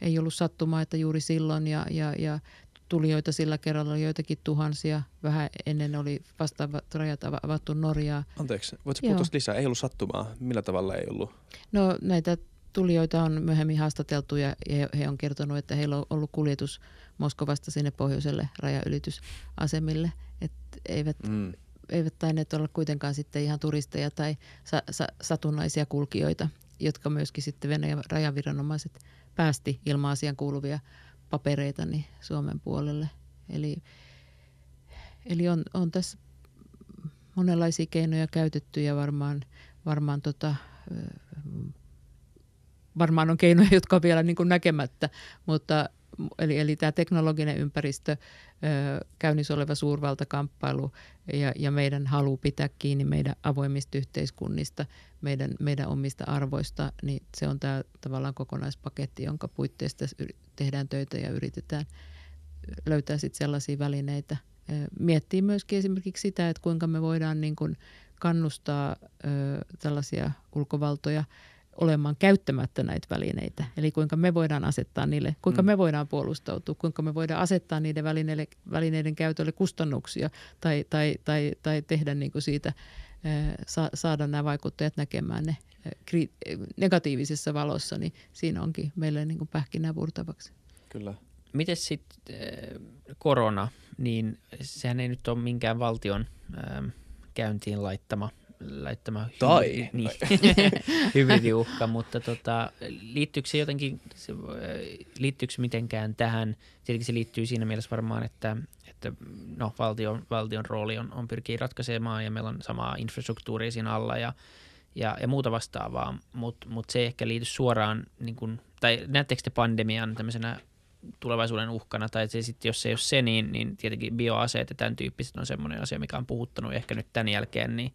ei ollut sattumaa, että juuri silloin ja, ja, ja tulijoita sillä kerralla oli joitakin tuhansia. Vähän ennen oli vastaavat rajat avattu Norjaa. Anteeksi, voitko puhua lisää? Ei ollut sattumaa. Millä tavalla ei ollut? No näitä tulijoita on myöhemmin haastateltu ja he, he on kertonut, että heillä on ollut kuljetus Moskovasta sinne pohjoiselle rajaylitysasemille. Että eivät, mm. eivät tainneet olla kuitenkaan sitten ihan turisteja tai sa, sa, satunnaisia kulkijoita, jotka myöskin sitten Venäjän rajaviranomaiset päästi ilma-asian kuuluvia – papereitani niin Suomen puolelle. Eli, eli on, on tässä monenlaisia keinoja käytetty ja varmaan, varmaan, tota, varmaan on keinoja, jotka on vielä niin kuin näkemättä, mutta eli, eli tämä teknologinen ympäristö, käynnissä oleva suurvaltakamppailu ja, ja meidän halu pitää kiinni meidän avoimista yhteiskunnista, meidän, meidän omista arvoista, niin se on tämä tavallaan kokonaispaketti, jonka puitteista tehdään töitä ja yritetään löytää sitten sellaisia välineitä. Miettii myöskin esimerkiksi sitä, että kuinka me voidaan niin kun kannustaa ö, tällaisia ulkovaltoja – olemaan käyttämättä näitä välineitä. Eli kuinka me voidaan asettaa niille, kuinka mm. me voidaan puolustautua, kuinka me voidaan asettaa niiden välineille, välineiden käytölle kustannuksia tai, tai, tai, tai tehdä niin kuin siitä, saada nämä vaikuttajat näkemään ne negatiivisessa valossa, niin siinä onkin meille niin kuin pähkinä purtavaksi. Kyllä. Miten sitten korona, niin sehän ei nyt ole minkään valtion käyntiin laittama laittama tai. Niin, [LAUGHS] hybridiuhka, [LAUGHS] mutta tota, liittyykö se jotenkin, se, äh, liittyykö se mitenkään tähän? Tietenkin se liittyy siinä mielessä varmaan, että, että no, valtion, valtion rooli on, on pyrkii ratkaisemaan ja meillä on samaa infrastruktuuria siinä alla ja, ja, ja muuta vastaavaa, mutta mut se ei ehkä liity suoraan, niin kun, tai näettekö te pandemian tämmöisenä tulevaisuuden uhkana, tai se sit, jos se ei ole se, niin, niin tietenkin bioaseet ja tämän tyyppiset on semmoinen asia, mikä on puhuttanut ehkä nyt tämän jälkeen, niin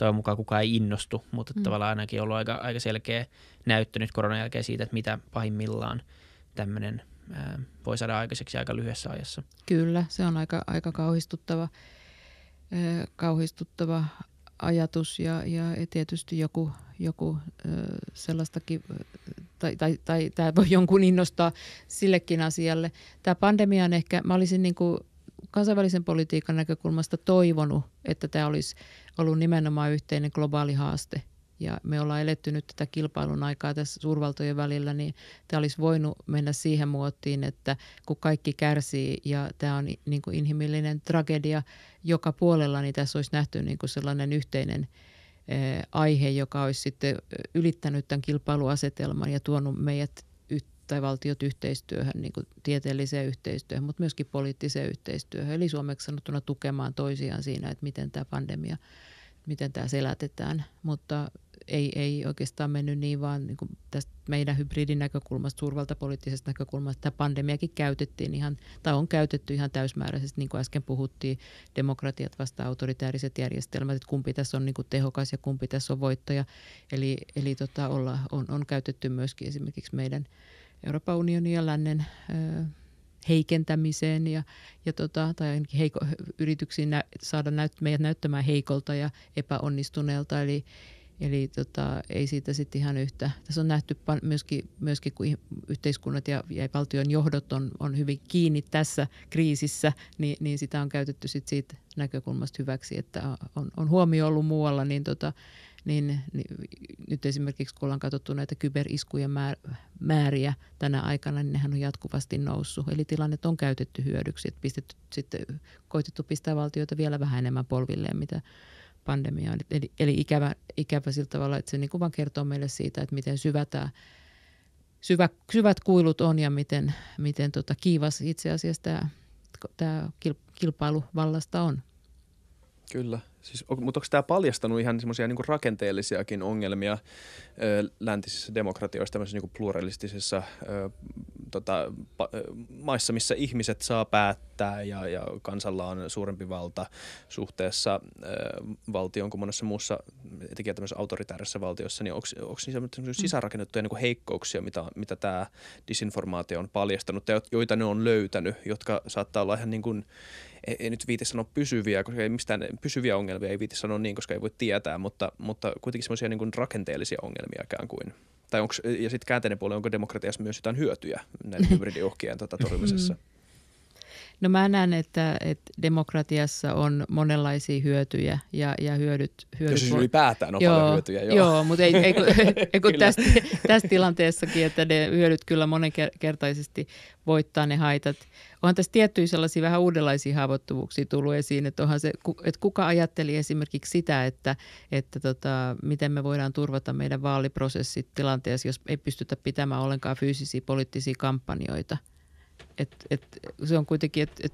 toivon mukaan kukaan ei innostu, mutta mm. tavallaan ainakin ollut aika, aika selkeä näyttö nyt koronan jälkeen siitä, että mitä pahimmillaan tämmöinen voi saada aikaiseksi aika lyhyessä ajassa. Kyllä, se on aika, aika kauhistuttava, kauhistuttava ajatus ja, ja tietysti joku, joku sellaistakin, tai, tai, tai tämä voi jonkun innostaa sillekin asialle. Tämä pandemia on ehkä, mä olisin niin kuin kansainvälisen politiikan näkökulmasta toivonut, että tämä olisi ollut nimenomaan yhteinen globaali haaste. Ja me ollaan eletty nyt tätä kilpailun aikaa tässä suurvaltojen välillä, niin tämä olisi voinut mennä siihen muottiin, että kun kaikki kärsii ja tämä on niin kuin inhimillinen tragedia joka puolella, niin tässä olisi nähty niin kuin sellainen yhteinen eh, aihe, joka olisi sitten eh, ylittänyt tämän kilpailuasetelman ja tuonut meidät tai valtiot yhteistyöhön, niin kuin tieteelliseen yhteistyöhön, mutta myöskin poliittiseen yhteistyöhön. Eli suomeksi sanottuna tukemaan toisiaan siinä, että miten tämä pandemia, miten tämä selätetään. Mutta ei, ei oikeastaan mennyt niin, vaan niin kuin tästä meidän hybridin näkökulmasta, suurvalta poliittisesta näkökulmasta, tämä pandemiakin käytettiin ihan, tai on käytetty ihan täysmääräisesti, niin kuin äsken puhuttiin, demokratiat vastaan autoritääriset järjestelmät, että kumpi tässä on niin kuin tehokas ja kumpi tässä on voittaja. Eli, eli tota, olla, on, on käytetty myöskin esimerkiksi meidän – Euroopan unionin ja lännen heikentämiseen ja, ja tota, tai ainakin heiko, yrityksiin nä, saada näyt, meidät näyttämään heikolta ja epäonnistuneelta. Eli, eli tota, ei siitä sitten ihan yhtä. Tässä on nähty myöskin, myöskin kun yhteiskunnat ja, ja valtion johdot on, on hyvin kiinni tässä kriisissä, niin, niin sitä on käytetty sit siitä näkökulmasta hyväksi, että on, on huomio ollut muualla, niin tota, niin, niin nyt esimerkiksi kun ollaan katsottu näitä kyberiskujen määriä tänä aikana, niin nehän on jatkuvasti noussut. Eli tilannet on käytetty hyödyksi, että pistetty, sitten koitettu pistää valtioita vielä vähän enemmän polvilleen, mitä pandemia on. Eli, eli ikävä, ikävä sillä tavalla, että se niin kuin vaan kertoo meille siitä, että miten syvä tämä syvä, syvät kuilut on ja miten, miten tota kiivas itse asiassa tämä, tämä kilpailu vallasta on. Kyllä. Siis, mutta onko tämä paljastanut ihan semmoisia niin rakenteellisiakin ongelmia ö, läntisissä demokratioissa, tämmöisissä niin pluralistisessa ö, tota, maissa, missä ihmiset saa päättää ja, ja kansalla on suurempi valta suhteessa ö, valtioon kuin monessa muussa, etenkin tämmöisessä autoritäärisessä valtiossa, niin onko niissä mm. sisäänrakennettuja niin heikkouksia, mitä, mitä tämä disinformaatio on paljastanut ja joita ne on löytänyt, jotka saattaa olla ihan niin kuin, ei, ei nyt viiti sanoa pysyviä, koska ei mistään pysyviä ongelmia ei viiti sanoa niin, koska ei voi tietää, mutta, mutta kuitenkin semmoisia niin rakenteellisia ongelmia ikään kuin – tai onko, ja sitten käänteinen puoli, onko demokratiassa myös jotain hyötyjä näiden [LAUGHS] hybridiuhkien tota, torjumisessa? No mä näen, että, että demokratiassa on monenlaisia hyötyjä ja, ja hyödyt... hyödyt Jos siis ylipäätään on joo, paljon hyötyjä. Joo, joo mutta ei, ei, kun, [LAUGHS] ei, kun tässä, tässä tilanteessakin, että ne hyödyt kyllä monenkertaisesti voittaa ne haitat. Onhan tässä tiettyjä sellaisia vähän uudenlaisia haavoittuvuuksia tullut esiin, että, onhan se, että kuka ajatteli esimerkiksi sitä, että, että tota, miten me voidaan turvata meidän vaaliprosessit tilanteessa, jos ei pystytä pitämään ollenkaan fyysisiä poliittisia kampanjoita – et, et, se on kuitenkin, että et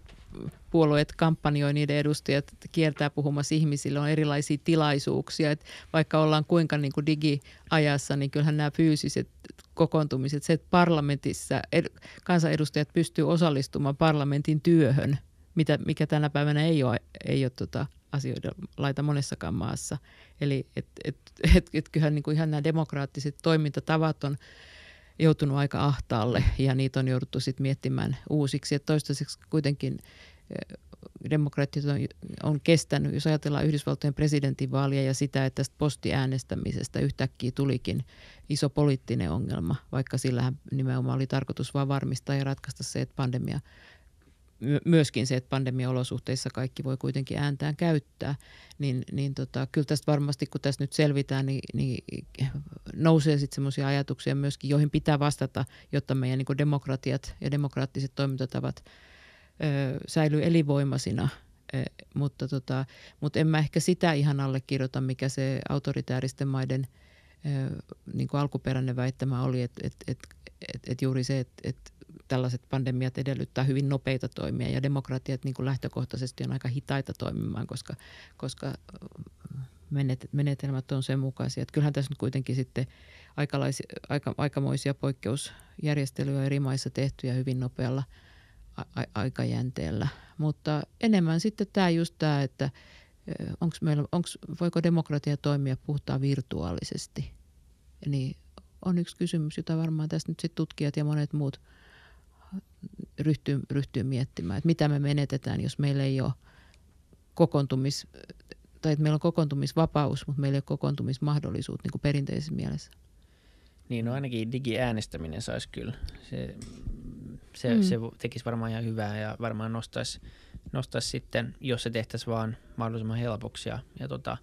puolueet kampanjoi, niiden edustajat kiertää puhumassa ihmisille, on erilaisia tilaisuuksia. Et vaikka ollaan kuinka niin kuin digiajassa, niin kyllähän nämä fyysiset kokoontumiset, se, että parlamentissa ed, kansanedustajat pystyy osallistumaan parlamentin työhön, mitä, mikä tänä päivänä ei ole, ei ole tota, asioiden laita monessakaan maassa. Eli et, et, et, et, kyllähän niin kuin ihan nämä demokraattiset toimintatavat on joutunut aika ahtaalle ja niitä on jouduttu sitten miettimään uusiksi. Ja toistaiseksi kuitenkin demokratit on, on kestänyt, jos ajatellaan Yhdysvaltojen presidentinvaalia ja sitä, että tästä postiäänestämisestä yhtäkkiä tulikin iso poliittinen ongelma, vaikka sillähän nimenomaan oli tarkoitus vain varmistaa ja ratkaista se, että pandemia myöskin se, että pandemiaolosuhteissa kaikki voi kuitenkin ääntään käyttää, niin, niin tota, kyllä tästä varmasti, kun tässä nyt selvitään, niin, niin nousee sitten semmoisia ajatuksia myöskin, joihin pitää vastata, jotta meidän niin demokratiat ja demokraattiset toimintatavat ö, säilyy elinvoimaisina. E, mutta, tota, mutta en mä ehkä sitä ihan allekirjoita, mikä se autoritääristen maiden ö, niin kuin alkuperäinen väittämä oli, että et, et, et, et juuri se, että et, tällaiset pandemiat edellyttää hyvin nopeita toimia ja demokratiat niin kuin lähtökohtaisesti on aika hitaita toimimaan, koska, koska menetelmät on sen mukaisia. Että kyllähän tässä nyt kuitenkin sitten aikalaisi, aika, aikamoisia poikkeusjärjestelyjä eri maissa tehtyjä hyvin nopealla a- aikajänteellä. Mutta enemmän sitten tämä just tämä, että onks meillä, onks, voiko demokratia toimia puhtaan virtuaalisesti. Niin on yksi kysymys, jota varmaan tässä nyt sitten tutkijat ja monet muut – ryhtyy, ryhtyy miettimään, että mitä me menetetään, jos meillä ei ole kokoontumis, tai että meillä on kokoontumisvapaus, mutta meillä ei ole kokoontumismahdollisuutta niin kuin perinteisessä mielessä. Niin, no ainakin digiäänestäminen saisi kyllä. Se, se, mm. se tekisi varmaan ihan hyvää ja varmaan nostaisi, nostaisi sitten, jos se tehtäisiin vaan mahdollisimman helpoksi ja, ja tota,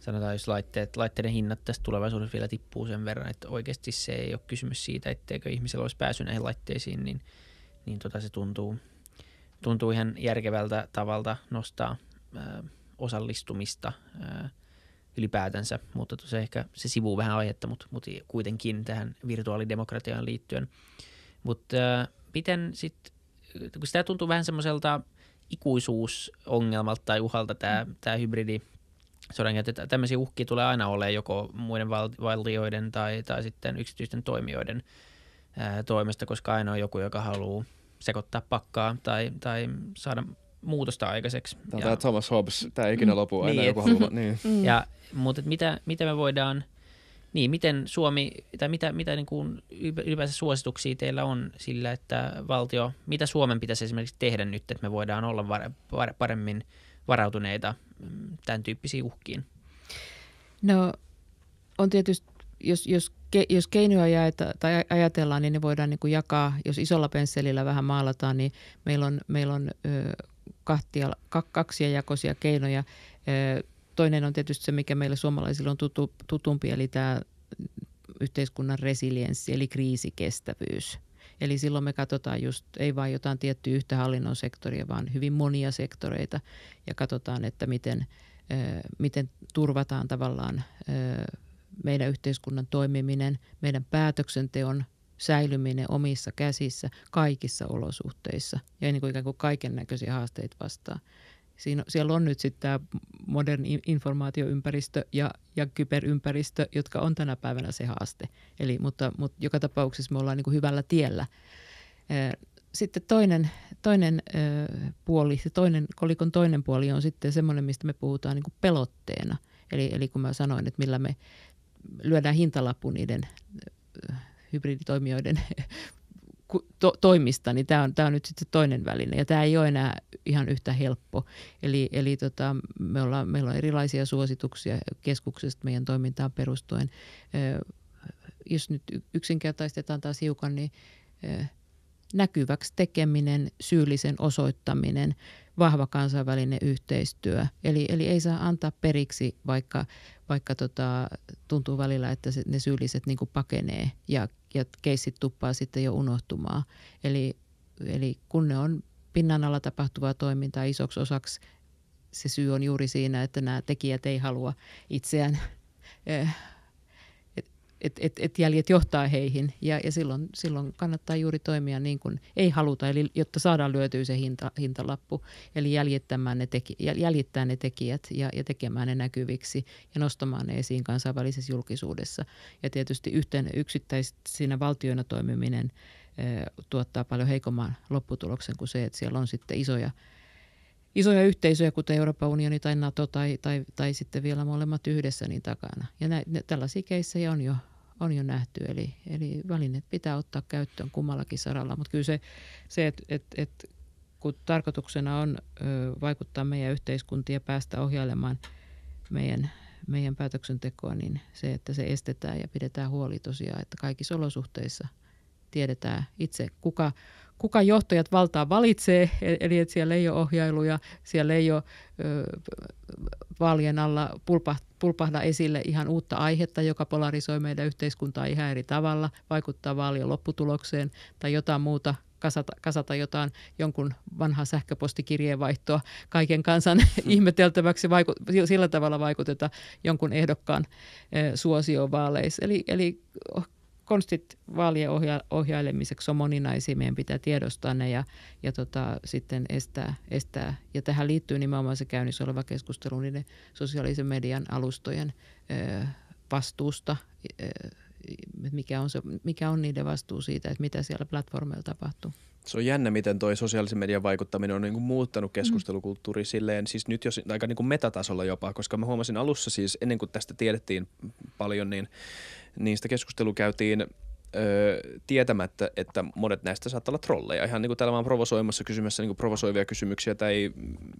sanotaan, jos laitteet, laitteiden hinnat tästä tulevaisuudessa vielä tippuu sen verran, että oikeasti se ei ole kysymys siitä, etteikö ihmisellä olisi pääsy näihin laitteisiin, niin, niin tota se tuntuu, tuntuu ihan järkevältä tavalta nostaa ö, osallistumista ö, ylipäätänsä, mutta tota se ehkä se sivuu vähän aihetta, mutta, mutta kuitenkin tähän virtuaalidemokratiaan liittyen. Mutta miten sitten, kun sitä tuntuu vähän semmoiselta ikuisuusongelmalta tai uhalta tämä hybridi sodan että tämmöisiä uhkia tulee aina olemaan joko muiden valtioiden tai, tai sitten yksityisten toimijoiden ää, toimesta, koska aina on joku, joka haluaa sekoittaa pakkaa tai, tai saada muutosta aikaiseksi. Tämä on ja, tämä Thomas Hobbes, tämä ikinä mm. lopu, aina niin, joku haluaa. Niin. Mm. Ja, mutta mitä, mitä me voidaan, niin miten Suomi, tai mitä, mitä niin kuin ylipäänsä suosituksia teillä on sillä, että valtio, mitä Suomen pitäisi esimerkiksi tehdä nyt, että me voidaan olla var, paremmin – varautuneita mm, tämän tyyppisiin uhkiin? No on tietysti, jos, jos, ke, jos keinoja jaeta, tai ajatellaan, niin ne voidaan niin kuin jakaa, jos isolla pensselillä vähän maalataan, niin meillä on, meillä on kaksi jakoisia keinoja. toinen on tietysti se, mikä meillä suomalaisilla on tutu, tutumpi, eli tämä yhteiskunnan resilienssi, eli kriisikestävyys – Eli silloin me katsotaan just, ei vain jotain tiettyä yhtä hallinnon sektoria, vaan hyvin monia sektoreita ja katsotaan, että miten, miten turvataan tavallaan meidän yhteiskunnan toimiminen, meidän päätöksenteon säilyminen omissa käsissä kaikissa olosuhteissa ja niin kuin ikään kuin kaiken näköisiä haasteita vastaan siinä, siellä on nyt sitten tämä moderni informaatioympäristö ja, ja kyberympäristö, jotka on tänä päivänä se haaste. Eli, mutta, mutta joka tapauksessa me ollaan niin kuin hyvällä tiellä. Sitten toinen, toinen puoli, se toinen, kolikon toinen puoli on sitten semmoinen, mistä me puhutaan niin kuin pelotteena. Eli, eli kun mä sanoin, että millä me lyödään hintalappu niiden hybriditoimijoiden to, toimista, niin tämä on, tää on nyt sitten toinen väline. Ja tämä ei ole enää ihan yhtä helppo. Eli, eli tota, me ollaan, meillä on erilaisia suosituksia keskuksesta meidän toimintaan perustuen. Jos nyt yksinkertaistetaan taas hiukan, niin näkyväksi tekeminen, syyllisen osoittaminen, vahva kansainvälinen yhteistyö. Eli, eli ei saa antaa periksi, vaikka, vaikka tota, tuntuu välillä, että se, ne syylliset niin pakenee ja ja keissit tuppaa sitten jo unohtumaan. Eli, eli kun ne on pinnan alla tapahtuvaa toimintaa isoksi osaksi, se syy on juuri siinä, että nämä tekijät ei halua itseään eh, että et, et jäljet johtaa heihin ja, ja silloin, silloin kannattaa juuri toimia niin kuin ei haluta, eli jotta saadaan lyötyä se hinta, hintalappu, eli jäljittämään ne teki, jäljittää ne tekijät ja, ja tekemään ne näkyviksi ja nostamaan ne esiin kansainvälisessä julkisuudessa. Ja tietysti yhteen yksittäisinä valtioina toimiminen ö, tuottaa paljon heikomman lopputuloksen kuin se, että siellä on sitten isoja – isoja yhteisöjä, kuten Euroopan unioni tai NATO tai, tai, tai sitten vielä molemmat yhdessä niin takana. Ja nä, ne, tällaisia keissejä on jo, on jo nähty, eli, eli välineet pitää ottaa käyttöön kummallakin saralla. Mutta kyllä se, se että et, et, kun tarkoituksena on ö, vaikuttaa meidän yhteiskuntiin ja päästä ohjailemaan meidän, meidän päätöksentekoa, niin se, että se estetään ja pidetään huoli tosiaan, että kaikissa olosuhteissa tiedetään itse, kuka kuka johtajat valtaa valitsee, e-, eli että siellä ei ole ohjailuja, siellä ei ole ö, vaalien alla pulpa, pulpahda esille ihan uutta aihetta, joka polarisoi meidän yhteiskuntaa ihan eri tavalla, vaikuttaa vaalien lopputulokseen tai jotain muuta kasata, kasata jotain jonkun vanhaa sähköpostikirjeenvaihtoa kaiken kansan hmm. [LAUGHS] ihmeteltäväksi, vaiku, sillä tavalla vaikuteta jonkun ehdokkaan e, suosioon vaaleissa. Eli, eli konstit vaalien ohja- ohjailemiseksi on moninaisia, meidän pitää tiedostaa ne ja, ja tota, sitten estää, estää. Ja tähän liittyy nimenomaan se käynnissä oleva keskustelu niiden sosiaalisen median alustojen ö, vastuusta, ö, mikä, on se, mikä on niiden vastuu siitä, että mitä siellä platformilla tapahtuu. Se on jännä, miten toi sosiaalisen median vaikuttaminen on niin kuin muuttanut mm. keskustelukulttuuri mm. silleen, siis nyt jos aika niin kuin metatasolla jopa, koska mä huomasin alussa siis, ennen kuin tästä tiedettiin paljon, niin niistä keskustelu käytiin öö, tietämättä, että monet näistä saattaa olla trolleja. Ihan niin kuin täällä vaan provosoimassa kysymässä niin kuin provosoivia kysymyksiä tai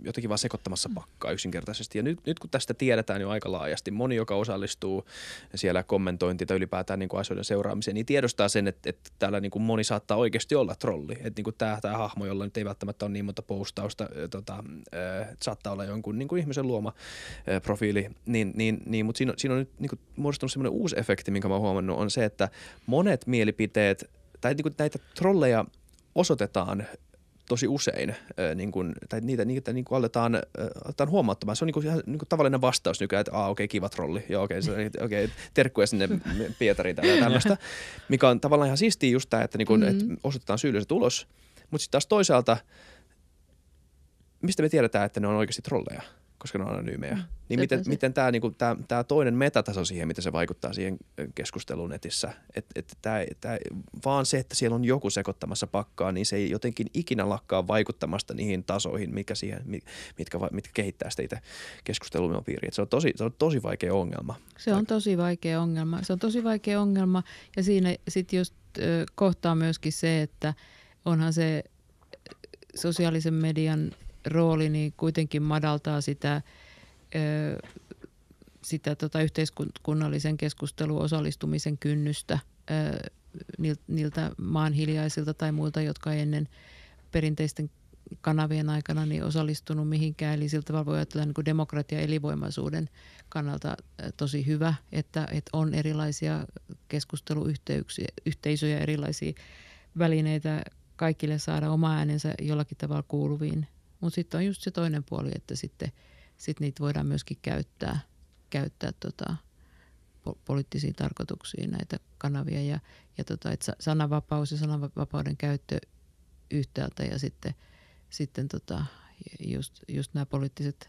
jotenkin vaan sekoittamassa pakkaa yksinkertaisesti. Ja nyt, nyt kun tästä tiedetään jo aika laajasti, moni, joka osallistuu siellä kommentointiin tai ylipäätään niin kuin asioiden seuraamiseen, niin tiedostaa sen, että, että täällä niin kuin moni saattaa oikeasti olla trolli. Että niin kuin tämä, tämä hahmo, jolla nyt ei välttämättä ole niin monta postausta, tota, äh, saattaa olla jonkun niin kuin ihmisen luoma äh, profiili. Niin, niin, niin, mutta siinä, on, siinä on nyt niin kuin muodostunut semmoinen uusi efekti, minkä mä oon huomannut, on se, että monet mielipiteet, tai niin kuin näitä trolleja osoitetaan tosi usein, niin kuin, tai niitä, niitä niin kuin aletaan, aletaan huomauttamaan. Se on niin kuin ihan niin kuin tavallinen vastaus nykyään, että okei, okay, kiva trolli, joo okei, okay, niinku, okay, terkkuja sinne [LAUGHS] Pietariin tai tämmöistä, mikä on tavallaan ihan siistiä just tämä, että, niin kuin, mm-hmm. että osoitetaan syylliset ulos, mutta sitten taas toisaalta, mistä me tiedetään, että ne on oikeasti trolleja? koska ne on anonyymejä. Mm. Niin miten, miten tämä niinku, tää, tää toinen metataso siihen, miten se vaikuttaa siihen keskusteluun netissä, että et tämä vaan se, että siellä on joku sekoittamassa pakkaa, niin se ei jotenkin ikinä lakkaa vaikuttamasta niihin tasoihin, mikä siihen, mitkä, mitkä kehittää sitä itse keskusteluilmapiiriä. Se on, tosi, se on tosi vaikea ongelma. Se on tosi vaikea ongelma. Se on tosi vaikea ongelma ja siinä sitten just ö, kohtaa myöskin se, että onhan se sosiaalisen median – rooli niin kuitenkin madaltaa sitä, sitä tota yhteiskunnallisen keskustelun osallistumisen kynnystä niiltä maan hiljaisilta tai muilta, jotka ei ennen perinteisten kanavien aikana niin osallistunut mihinkään. Eli siltä tavalla voi ajatella niin demokratia elinvoimaisuuden kannalta tosi hyvä, että, että on erilaisia keskusteluyhteisöjä, erilaisia välineitä kaikille saada oma äänensä jollakin tavalla kuuluviin. Mutta sitten on just se toinen puoli, että sitten sit niitä voidaan myöskin käyttää, käyttää tota, poliittisiin tarkoituksiin näitä kanavia. Ja, ja tota, et sananvapaus ja sananvapauden käyttö yhtäältä ja sitten, sitten tota, just, just nämä poliittiset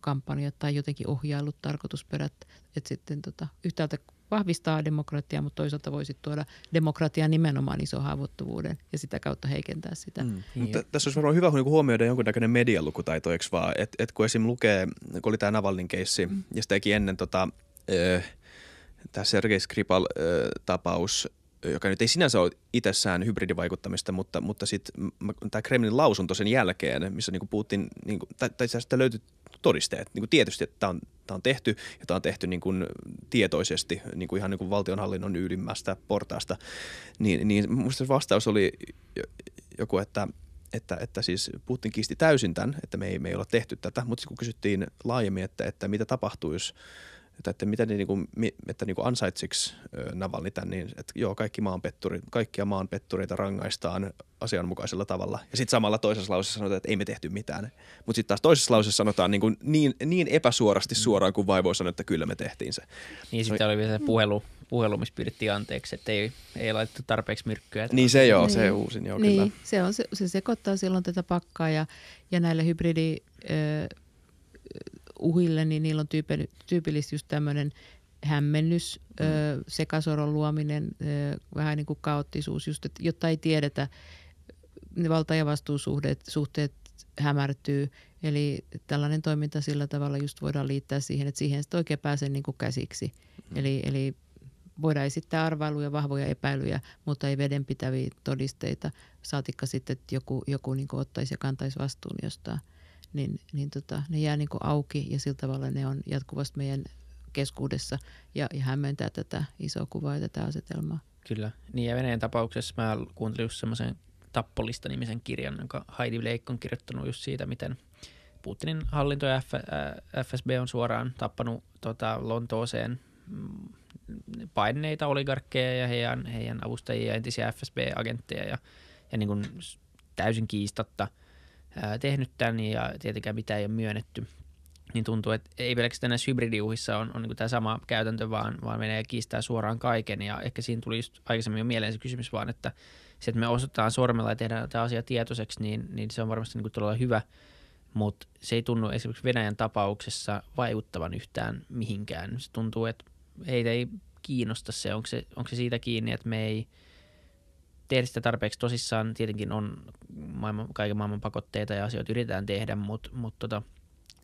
kampanjat tai jotenkin ohjailut tarkoitusperät, että sitten tota, yhtäältä vahvistaa demokratiaa, mutta toisaalta voisi tuoda demokratian nimenomaan iso haavoittuvuuden ja sitä kautta heikentää sitä. Mm. Niin. Mutta tässä olisi varmaan hyvä niinku huomioida jonkunnäköinen medialukutaito, eikö vaan? Että et kun esim. lukee, kun oli tämä Navalnin keissi mm. ja sitäkin ennen tota, äh, tämä Sergei Skripal-tapaus, joka nyt ei sinänsä ole itsessään hybridivaikuttamista, mutta, mutta sitten tämä Kremlin lausunto sen jälkeen, missä niinku Putin, niinku, tai, tai sitä löytyi todisteet. Niin kuin tietysti, että tämä on, tämä on tehty ja tämä on tehty niin kuin tietoisesti niin kuin ihan niin kuin valtionhallinnon ylimmästä portaasta, niin, niin minusta vastaus oli joku, että että, että siis Putin kiisti täysin tämän, että me ei, me ei olla tehty tätä, mutta kun kysyttiin laajemmin, että, että mitä tapahtuu, että, että mitä ne niin kuin, että niin kuin ansaitsiksi Navalni tämän, niin että joo, kaikki maanpetturi, kaikkia maanpettureita rangaistaan asianmukaisella tavalla. Ja sitten samalla toisessa lauseessa sanotaan, että ei me tehty mitään. Mutta sitten taas toisessa lauseessa sanotaan niin, kuin niin, niin epäsuorasti suoraan kuin voi sanoa, että kyllä me tehtiin se. Niin sitten no oli vielä se puhelu, puhelu, missä pyydettiin anteeksi, että ei, ei laitettu tarpeeksi myrkkyä. Niin se joo, niin. se uusin joo niin. kyllä. Se, on, se, se sekoittaa silloin tätä pakkaa ja, ja näille hybridi uhille, niin niillä on tyypillistä tyypillisesti just tämmöinen hämmennys, mm. ö, sekasoron luominen, ö, vähän niin kuin kaoottisuus, just, että jotta ei tiedetä, ne valta- ja vastuusuhteet suhteet hämärtyy. Eli tällainen toiminta sillä tavalla just voidaan liittää siihen, että siihen sitten oikein pääsee niin kuin käsiksi. Mm. Eli, eli voidaan esittää arvailuja, vahvoja epäilyjä, mutta ei vedenpitäviä todisteita. Saatikka sitten, että joku, joku niin ottaisi ja kantaisi vastuun jostain niin, niin tota, ne jää niin auki ja sillä tavalla ne on jatkuvasti meidän keskuudessa ja, ja hämmentää tätä isoa kuvaa ja tätä asetelmaa. Kyllä. Niin ja Venäjän tapauksessa mä kuuntelin just semmoisen Tappolista-nimisen kirjan, jonka Heidi Blake on kirjoittanut just siitä, miten Putinin hallinto ja F, äh, FSB on suoraan tappanut tota, Lontooseen mm, paineita oligarkkeja ja heidän, heidän avustajia ja entisiä FSB-agentteja ja, ja niin kuin täysin kiistatta – ää, tehnyt tämän ja tietenkään mitä ei ole myönnetty. Niin tuntuu, että ei pelkästään näissä hybridiuhissa on, on niin tämä sama käytäntö, vaan, vaan menee kiistää suoraan kaiken. Ja ehkä siinä tuli just aikaisemmin jo mieleen se kysymys vaan, että se, että me osoitetaan sormella ja tehdään tämä asia tietoiseksi, niin, niin se on varmasti niin todella hyvä, mutta se ei tunnu esimerkiksi Venäjän tapauksessa vaikuttavan yhtään mihinkään. Se tuntuu, että heitä ei kiinnosta se, onko se, onko se siitä kiinni, että me ei – tehdä sitä tarpeeksi tosissaan. Tietenkin on maailman, kaiken maailman pakotteita ja asioita yritetään tehdä, mutta mut tota,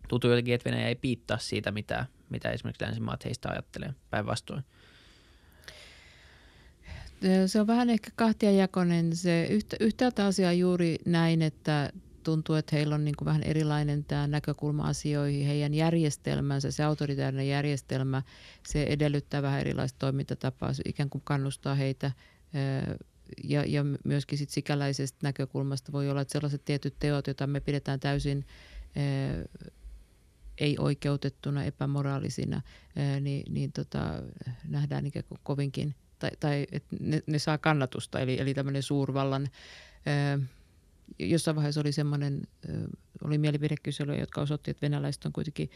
tuntuu jotenkin, että Venäjä ei piittaa siitä, mitä, mitä esimerkiksi länsimaat heistä ajattelee päinvastoin. Se on vähän ehkä kahtiajakoinen. Se yhtä, yhtäältä asia juuri näin, että tuntuu, että heillä on niin kuin vähän erilainen tämä näkökulma asioihin. Heidän järjestelmänsä, se autoritaarinen järjestelmä, se edellyttää vähän erilaista toimintatapaa. Se ikään kuin kannustaa heitä ja, ja myöskin sit sikäläisestä näkökulmasta voi olla, että sellaiset tietyt teot, joita me pidetään täysin eh, ei-oikeutettuna, epämoraalisina, niin, niin tota, nähdään ikään kuin kovinkin, tai, tai että ne, ne saa kannatusta, eli, eli tämmöinen suurvallan, eh, jossain vaiheessa oli semmoinen oli mielipidekyselyjä, jotka osoitti, että venäläiset on kuitenkin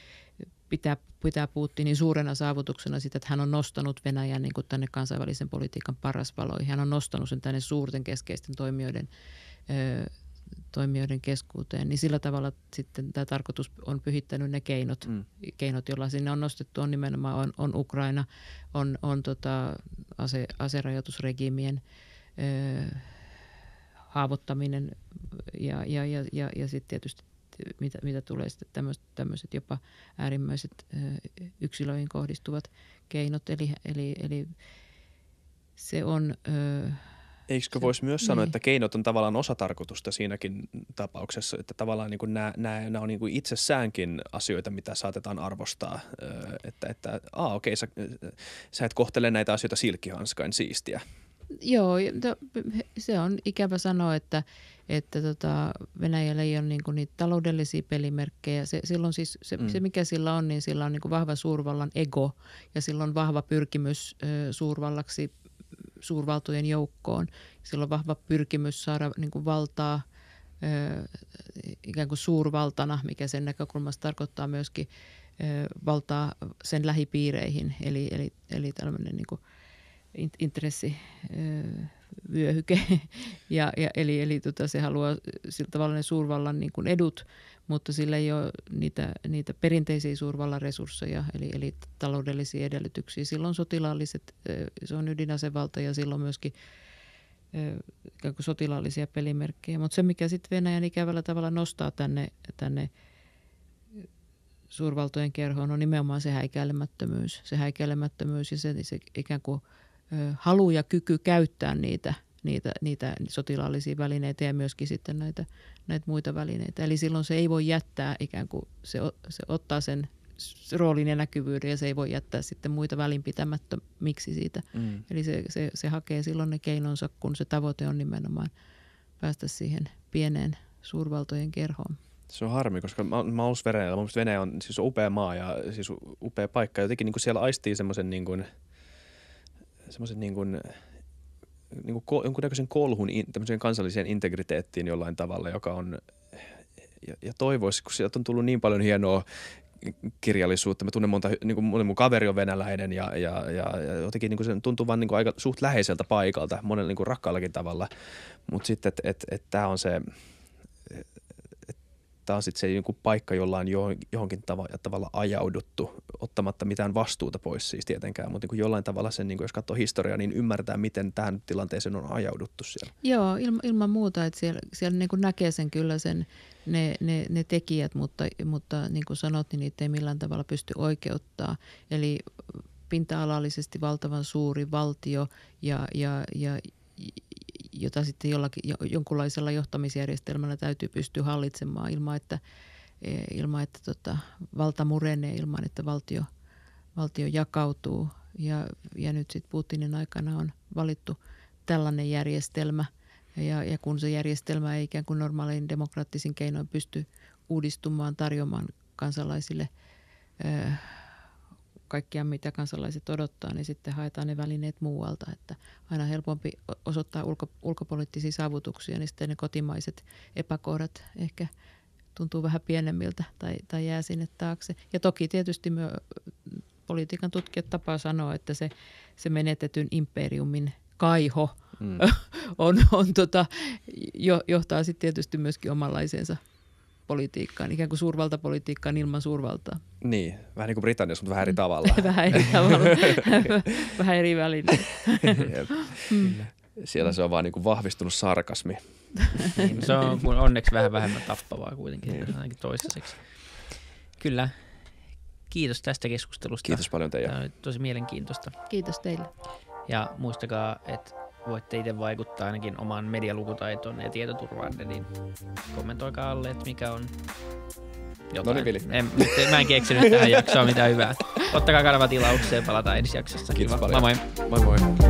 pitää, pitää Putinin suurena saavutuksena sitä, että hän on nostanut Venäjän niin kuin tänne kansainvälisen politiikan paras Hän on nostanut sen tänne suurten keskeisten toimijoiden ö, toimijoiden keskuuteen, niin sillä tavalla sitten tämä tarkoitus on pyhittänyt ne keinot, mm. keinot joilla sinne on nostettu, on nimenomaan on, on Ukraina, on, on tota ase, aserajoitusregiimien ö, haavoittaminen ja, ja, ja, ja, ja sitten tietysti mitä, mitä tulee sitten tämmöiset, tämmöiset jopa äärimmäiset yksilöihin kohdistuvat keinot. Eli, eli, eli se on... Ö, Eikö voisi myös niin. sanoa, että keinot on tavallaan osatarkoitusta siinäkin tapauksessa, että tavallaan niin nämä, nämä, nämä on niin kuin itsessäänkin asioita, mitä saatetaan arvostaa, että, että aa okei, sä, sä et kohtele näitä asioita silkihanskain siistiä. Joo, se on ikävä sanoa, että että tota, Venäjällä ei ole niinku niitä taloudellisia pelimerkkejä. Se, silloin siis, se, mm. se, mikä sillä on, niin sillä on niinku vahva suurvallan ego ja sillä on vahva pyrkimys ö, suurvallaksi suurvaltojen joukkoon. Sillä on vahva pyrkimys saada niinku valtaa ö, ikään kuin suurvaltana, mikä sen näkökulmasta tarkoittaa myöskin ö, valtaa sen lähipiireihin, eli, eli, eli tällainen niinku, intressi vyöhyke. [LAUGHS] Ja, ja, eli eli tota, se haluaa sillä tavalla ne suurvallan niin kuin edut, mutta sillä ei ole niitä, niitä perinteisiä suurvallan resursseja, eli, eli taloudellisia edellytyksiä. Silloin sotilaalliset, se on ydinasevalta ja silloin myöskin ikään kuin sotilaallisia pelimerkkejä. Mutta se, mikä sitten Venäjän ikävällä tavalla nostaa tänne, tänne suurvaltojen kerhoon, on nimenomaan se häikäilemättömyys. Se häikäilemättömyys ja se, se ikään kuin – halu ja kyky käyttää niitä, niitä, niitä sotilaallisia välineitä ja myöskin sitten näitä, näitä muita välineitä. Eli silloin se ei voi jättää ikään kuin, se, se ottaa sen roolin ja näkyvyyden ja se ei voi jättää sitten muita miksi siitä. Mm. Eli se, se, se hakee silloin ne keinonsa, kun se tavoite on nimenomaan päästä siihen pieneen suurvaltojen kerhoon. Se on harmi, koska mä, mä olen Venäjällä. Mun Venäjä on siis upea maa ja siis upea paikka. Jotenkin niin kuin siellä aistii semmoisen niin kuin – semmoiset niin kuin, niin kuin jonkunnäköisen kolhun tämmöiseen kansalliseen integriteettiin jollain tavalla, joka on, ja, ja toivoisi, kun sieltä on tullut niin paljon hienoa kirjallisuutta. Mä tunnen monta, niin kuin mun kaveri on venäläinen ja, ja, ja, ja jotenkin niin kuin se tuntuu vaan niin kuin aika suht läheiseltä paikalta monella niin kuin rakkaallakin tavalla. Mutta sitten, että et, et, et tämä on se, tämä on sitten se joku paikka, jolla on johonkin tav- tavalla ajauduttu, ottamatta mitään vastuuta pois siis tietenkään, mutta niin jollain tavalla sen, niin jos katsoo historiaa, niin ymmärtää, miten tähän tilanteeseen on ajauduttu siellä. Joo, ilma, ilman muuta, että siellä, siellä niin näkee sen kyllä sen, ne, ne, ne tekijät, mutta, mutta niin kuin sanot, niin niitä ei millään tavalla pysty oikeuttaa. Eli pinta-alallisesti valtavan suuri valtio ja, ja, ja jota sitten jollakin, jonkunlaisella johtamisjärjestelmällä täytyy pystyä hallitsemaan ilman, että, e, ilman, että tota, valta murenee, ilman, että valtio, valtio jakautuu. Ja, ja nyt sitten Putinin aikana on valittu tällainen järjestelmä. Ja, ja kun se järjestelmä ei ikään kuin normaalein demokraattisin keinoin pysty uudistumaan, tarjoamaan kansalaisille äh, kaikkia, mitä kansalaiset odottaa, niin sitten haetaan ne välineet muualta. Että aina helpompi osoittaa ulko, ulkopoliittisia saavutuksia, niin sitten ne kotimaiset epäkohdat ehkä tuntuu vähän pienemmiltä tai, tai jää sinne taakse. Ja toki tietysti myös politiikan tutkijat tapaa sanoa, että se, se menetetyn imperiumin kaiho – mm. [LAUGHS] on, on tota, jo, johtaa sitten tietysti myöskin omanlaiseensa politiikkaan, ikään kuin suurvaltapolitiikkaan ilman suurvaltaa. Niin, vähän niin kuin Britanniassa, mutta vähän eri tavalla. [LAUGHS] vähän eri tavalla, [LAUGHS] vähän eri väline. mm. Siellä se on vaan niin kuin vahvistunut sarkasmi. niin, se on onneksi vähän vähemmän tappavaa kuitenkin niin. ainakin toistaiseksi. Kyllä. Kiitos tästä keskustelusta. Kiitos paljon teille. Tämä oli tosi mielenkiintoista. Kiitos teille. Ja muistakaa, että voitte itse vaikuttaa ainakin omaan medialukutaitoon ja tietoturvaan, niin kommentoikaa alle, että mikä on jotain. No niin, En, nyt, mä en keksinyt tähän jaksoa mitään hyvää. Ottakaa kanava tilaukseen, palataan ensi jaksossa. Kiitos Kiva. paljon. Moi moi. Moi moi.